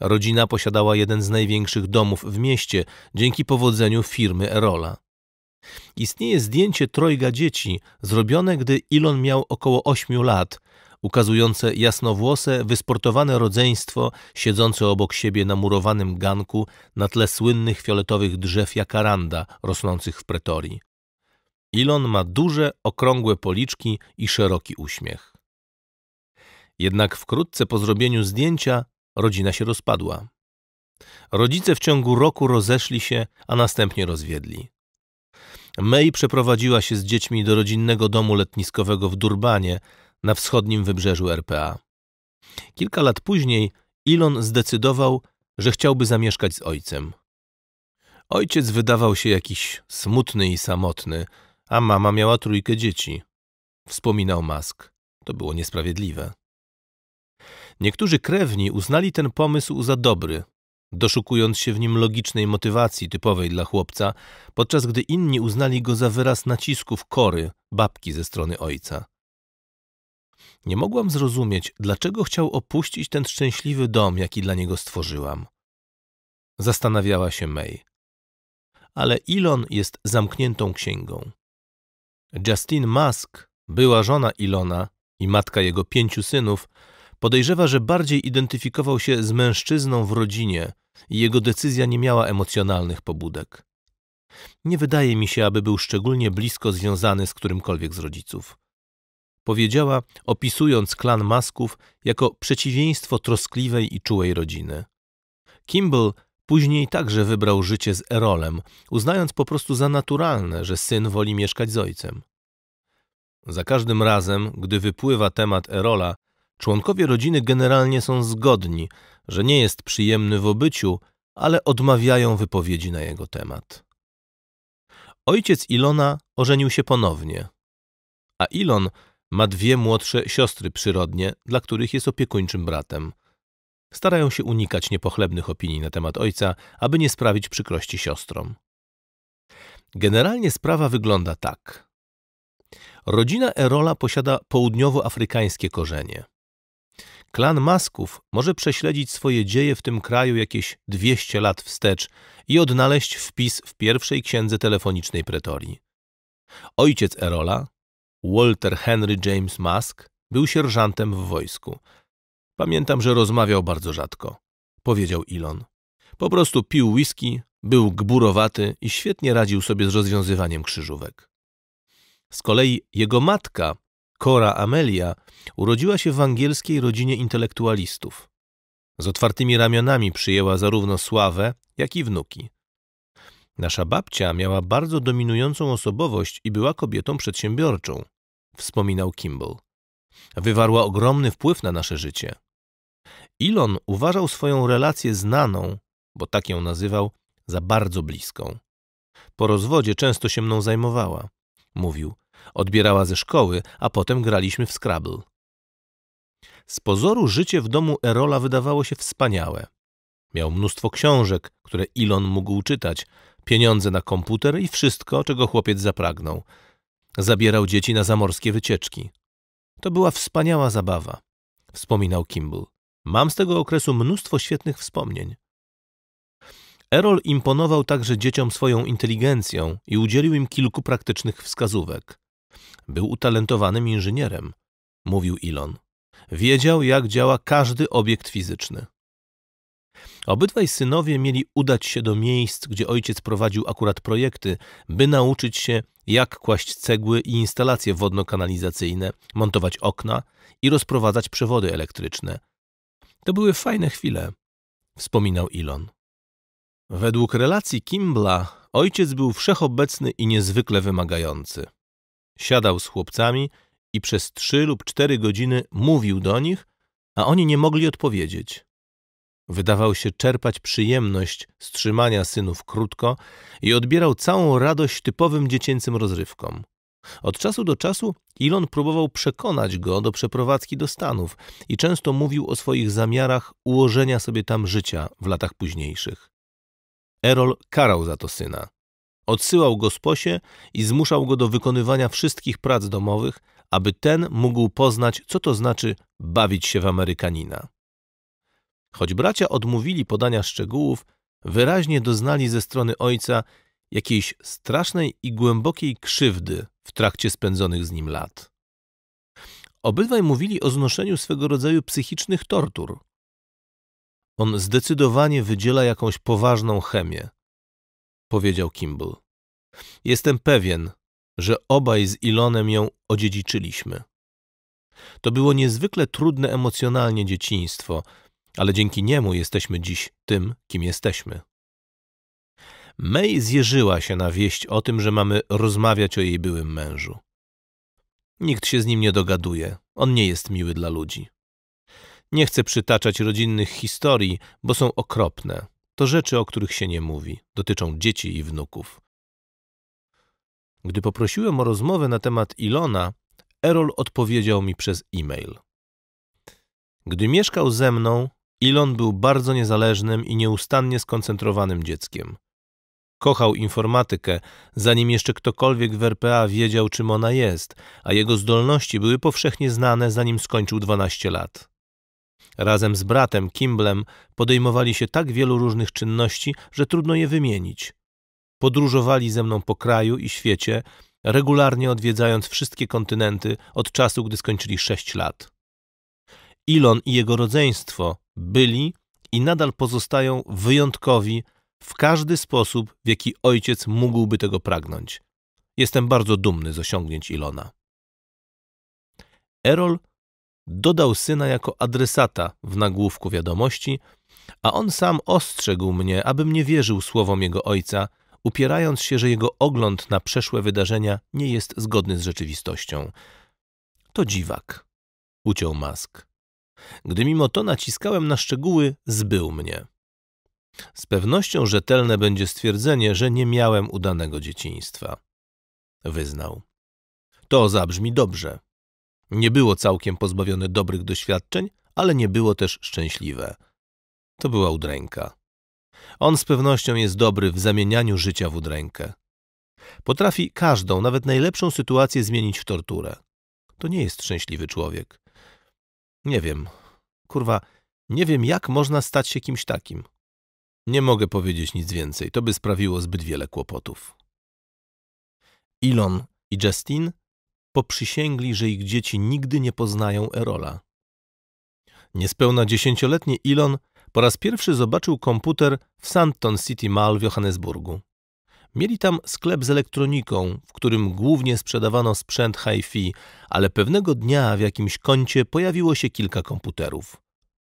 Rodzina posiadała jeden z największych domów w mieście dzięki powodzeniu firmy Erola. Istnieje zdjęcie trojga dzieci, zrobione gdy Ilon miał około 8 lat, ukazujące jasnowłose, wysportowane rodzeństwo siedzące obok siebie na murowanym ganku na tle słynnych fioletowych drzew jakaranda rosnących w pretorii. Ilon ma duże, okrągłe policzki i szeroki uśmiech. Jednak wkrótce po zrobieniu zdjęcia rodzina się rozpadła. Rodzice w ciągu roku rozeszli się, a następnie rozwiedli. May przeprowadziła się z dziećmi do rodzinnego domu letniskowego w Durbanie, na wschodnim wybrzeżu RPA. Kilka lat później Ilon zdecydował, że chciałby zamieszkać z ojcem. Ojciec wydawał się jakiś smutny i samotny, a mama miała trójkę dzieci. Wspominał Mask. To było niesprawiedliwe. Niektórzy krewni uznali ten pomysł za dobry, doszukując się w nim logicznej motywacji typowej dla chłopca, podczas gdy inni uznali go za wyraz nacisków kory babki ze strony ojca. Nie mogłam zrozumieć, dlaczego chciał opuścić ten szczęśliwy dom, jaki dla niego stworzyłam. Zastanawiała się May. Ale Elon jest zamkniętą księgą. Justin Musk, była żona Ilona i matka jego pięciu synów, podejrzewa, że bardziej identyfikował się z mężczyzną w rodzinie i jego decyzja nie miała emocjonalnych pobudek. Nie wydaje mi się, aby był szczególnie blisko związany z którymkolwiek z rodziców powiedziała, opisując klan Masków jako przeciwieństwo troskliwej i czułej rodziny. Kimball później także wybrał życie z Erolem, uznając po prostu za naturalne, że syn woli mieszkać z ojcem. Za każdym razem, gdy wypływa temat Erola, członkowie rodziny generalnie są zgodni, że nie jest przyjemny w obyciu, ale odmawiają wypowiedzi na jego temat. Ojciec Ilona ożenił się ponownie, a Ilon ma dwie młodsze siostry przyrodnie, dla których jest opiekuńczym bratem. Starają się unikać niepochlebnych opinii na temat ojca, aby nie sprawić przykrości siostrom. Generalnie sprawa wygląda tak. Rodzina Erola posiada południowoafrykańskie korzenie. Klan Masków może prześledzić swoje dzieje w tym kraju jakieś 200 lat wstecz i odnaleźć wpis w pierwszej księdze telefonicznej pretorii. Ojciec Erola, Walter Henry James Musk, był sierżantem w wojsku. Pamiętam, że rozmawiał bardzo rzadko, powiedział Ilon. Po prostu pił whisky, był gburowaty i świetnie radził sobie z rozwiązywaniem krzyżówek. Z kolei jego matka, Cora Amelia, urodziła się w angielskiej rodzinie intelektualistów. Z otwartymi ramionami przyjęła zarówno sławę, jak i wnuki. Nasza babcia miała bardzo dominującą osobowość i była kobietą przedsiębiorczą, wspominał Kimball. Wywarła ogromny wpływ na nasze życie. Elon uważał swoją relację znaną, bo tak ją nazywał, za bardzo bliską. Po rozwodzie często się mną zajmowała, mówił. Odbierała ze szkoły, a potem graliśmy w Scrabble. Z pozoru życie w domu Erola wydawało się wspaniałe. Miał mnóstwo książek, które Elon mógł czytać, pieniądze na komputer i wszystko, czego chłopiec zapragnął. Zabierał dzieci na zamorskie wycieczki. To była wspaniała zabawa, wspominał Kimball. Mam z tego okresu mnóstwo świetnych wspomnień. Erol imponował także dzieciom swoją inteligencją i udzielił im kilku praktycznych wskazówek. Był utalentowanym inżynierem, mówił Elon. Wiedział, jak działa każdy obiekt fizyczny. Obydwaj synowie mieli udać się do miejsc, gdzie ojciec prowadził akurat projekty, by nauczyć się, jak kłaść cegły i instalacje wodno-kanalizacyjne, montować okna i rozprowadzać przewody elektryczne. To były fajne chwile, wspominał Ilon. Według relacji Kimbla, ojciec był wszechobecny i niezwykle wymagający. Siadał z chłopcami i przez trzy lub cztery godziny mówił do nich, a oni nie mogli odpowiedzieć. Wydawał się czerpać przyjemność z trzymania synów krótko i odbierał całą radość typowym dziecięcym rozrywkom. Od czasu do czasu Ilon próbował przekonać go do przeprowadzki do Stanów i często mówił o swoich zamiarach ułożenia sobie tam życia w latach późniejszych. Erol karał za to syna. Odsyłał go z posie i zmuszał go do wykonywania wszystkich prac domowych, aby ten mógł poznać, co to znaczy bawić się w Amerykanina. Choć bracia odmówili podania szczegółów, wyraźnie doznali ze strony ojca jakiejś strasznej i głębokiej krzywdy w trakcie spędzonych z nim lat. Obydwaj mówili o znoszeniu swego rodzaju psychicznych tortur. On zdecydowanie wydziela jakąś poważną chemię, powiedział Kimball. Jestem pewien, że obaj z Ilonem ją odziedziczyliśmy. To było niezwykle trudne emocjonalnie dzieciństwo, ale dzięki niemu jesteśmy dziś tym, kim jesteśmy. May zjeżyła się na wieść o tym, że mamy rozmawiać o jej byłym mężu. Nikt się z nim nie dogaduje, on nie jest miły dla ludzi. Nie chcę przytaczać rodzinnych historii, bo są okropne. To rzeczy, o których się nie mówi, dotyczą dzieci i wnuków. Gdy poprosiłem o rozmowę na temat Ilona, Erol odpowiedział mi przez e-mail. Gdy mieszkał ze mną, Ilon był bardzo niezależnym i nieustannie skoncentrowanym dzieckiem. Kochał informatykę, zanim jeszcze ktokolwiek w RPA wiedział, czym ona jest, a jego zdolności były powszechnie znane, zanim skończył 12 lat. Razem z bratem Kimblem podejmowali się tak wielu różnych czynności, że trudno je wymienić. Podróżowali ze mną po kraju i świecie, regularnie odwiedzając wszystkie kontynenty od czasu, gdy skończyli 6 lat. Ilon i jego rodzeństwo byli i nadal pozostają wyjątkowi w każdy sposób, w jaki ojciec mógłby tego pragnąć. Jestem bardzo dumny z osiągnięć Ilona. Erol dodał syna jako adresata w nagłówku wiadomości, a on sam ostrzegł mnie, abym nie wierzył słowom jego ojca, upierając się, że jego ogląd na przeszłe wydarzenia nie jest zgodny z rzeczywistością. To dziwak, uciął mask. Gdy mimo to naciskałem na szczegóły, zbył mnie. Z pewnością rzetelne będzie stwierdzenie, że nie miałem udanego dzieciństwa. Wyznał. To zabrzmi dobrze. Nie było całkiem pozbawione dobrych doświadczeń, ale nie było też szczęśliwe. To była udręka. On z pewnością jest dobry w zamienianiu życia w udrękę. Potrafi każdą, nawet najlepszą sytuację zmienić w torturę. To nie jest szczęśliwy człowiek. Nie wiem. Kurwa, nie wiem, jak można stać się kimś takim. Nie mogę powiedzieć nic więcej, to by sprawiło zbyt wiele kłopotów. Ilon i Justin poprzysięgli, że ich dzieci nigdy nie poznają Erola. Niespełna dziesięcioletni Ilon po raz pierwszy zobaczył komputer w Sandton City Mall w Johannesburgu. Mieli tam sklep z elektroniką, w którym głównie sprzedawano sprzęt hi-fi, ale pewnego dnia w jakimś kącie pojawiło się kilka komputerów.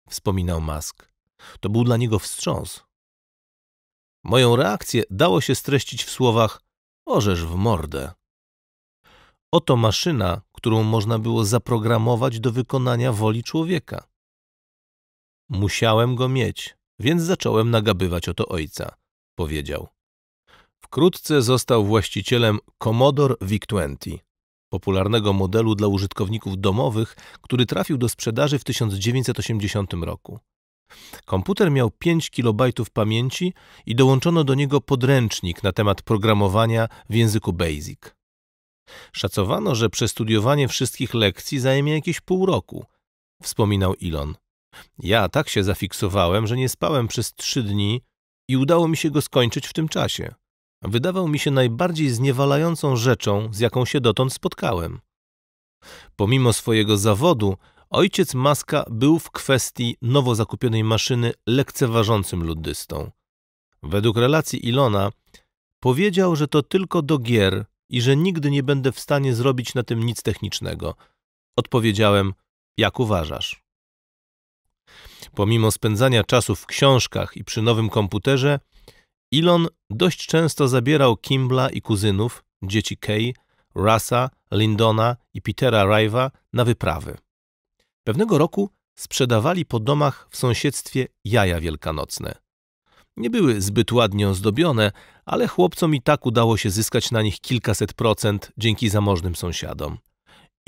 Wspominał Musk. To był dla niego wstrząs. Moją reakcję dało się streścić w słowach orzesz w mordę. Oto maszyna, którą można było zaprogramować do wykonania woli człowieka. Musiałem go mieć, więc zacząłem nagabywać o to ojca, powiedział. Wkrótce został właścicielem Commodore VIC-20, popularnego modelu dla użytkowników domowych, który trafił do sprzedaży w 1980 roku. Komputer miał 5 KB pamięci i dołączono do niego podręcznik na temat programowania w języku BASIC. Szacowano, że przestudiowanie wszystkich lekcji zajmie jakieś pół roku, wspominał Elon. Ja tak się zafiksowałem, że nie spałem przez trzy dni i udało mi się go skończyć w tym czasie wydawał mi się najbardziej zniewalającą rzeczą, z jaką się dotąd spotkałem. Pomimo swojego zawodu, ojciec Maska był w kwestii nowo zakupionej maszyny lekceważącym luddystą. Według relacji Ilona powiedział, że to tylko do gier i że nigdy nie będę w stanie zrobić na tym nic technicznego. Odpowiedziałem, jak uważasz. Pomimo spędzania czasu w książkach i przy nowym komputerze, Elon dość często zabierał Kimbla i kuzynów, dzieci Kay, Russa, Lindona i Petera Rive'a na wyprawy. Pewnego roku sprzedawali po domach w sąsiedztwie jaja wielkanocne. Nie były zbyt ładnie ozdobione, ale chłopcom i tak udało się zyskać na nich kilkaset procent dzięki zamożnym sąsiadom.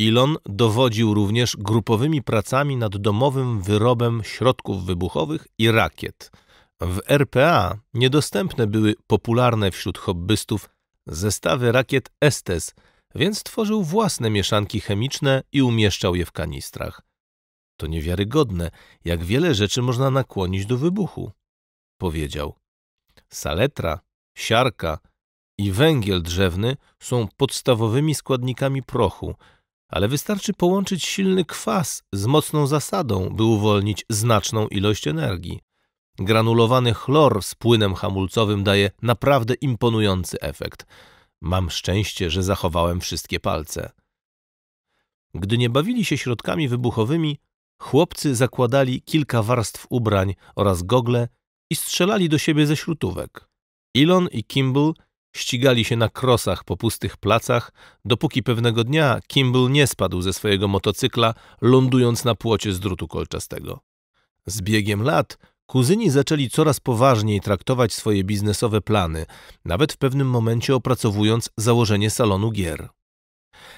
Elon dowodził również grupowymi pracami nad domowym wyrobem środków wybuchowych i rakiet – w RPA niedostępne były popularne wśród hobbystów zestawy rakiet Estes, więc tworzył własne mieszanki chemiczne i umieszczał je w kanistrach. To niewiarygodne, jak wiele rzeczy można nakłonić do wybuchu, powiedział. Saletra, siarka i węgiel drzewny są podstawowymi składnikami prochu, ale wystarczy połączyć silny kwas z mocną zasadą, by uwolnić znaczną ilość energii. Granulowany chlor z płynem hamulcowym daje naprawdę imponujący efekt. Mam szczęście, że zachowałem wszystkie palce. Gdy nie bawili się środkami wybuchowymi, chłopcy zakładali kilka warstw ubrań oraz gogle i strzelali do siebie ze śrutówek. Elon i Kimball ścigali się na krosach po pustych placach, dopóki pewnego dnia Kimball nie spadł ze swojego motocykla, lądując na płocie z drutu kolczastego. Z biegiem lat Kuzyni zaczęli coraz poważniej traktować swoje biznesowe plany, nawet w pewnym momencie opracowując założenie salonu gier.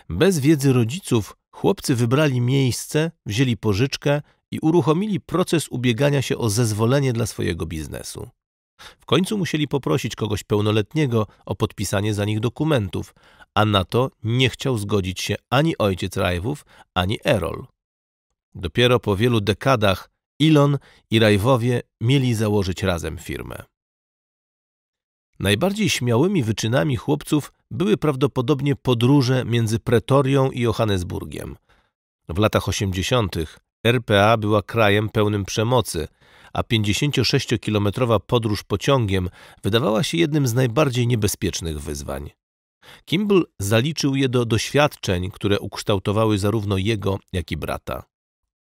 Bez wiedzy rodziców chłopcy wybrali miejsce, wzięli pożyczkę i uruchomili proces ubiegania się o zezwolenie dla swojego biznesu. W końcu musieli poprosić kogoś pełnoletniego o podpisanie za nich dokumentów, a na to nie chciał zgodzić się ani ojciec Rajwów, ani Erol. Dopiero po wielu dekadach Elon i Rajwowie mieli założyć razem firmę. Najbardziej śmiałymi wyczynami chłopców były prawdopodobnie podróże między Pretorią i Johannesburgiem. W latach 80. RPA była krajem pełnym przemocy, a 56-kilometrowa podróż pociągiem wydawała się jednym z najbardziej niebezpiecznych wyzwań. Kimball zaliczył je do doświadczeń, które ukształtowały zarówno jego, jak i brata.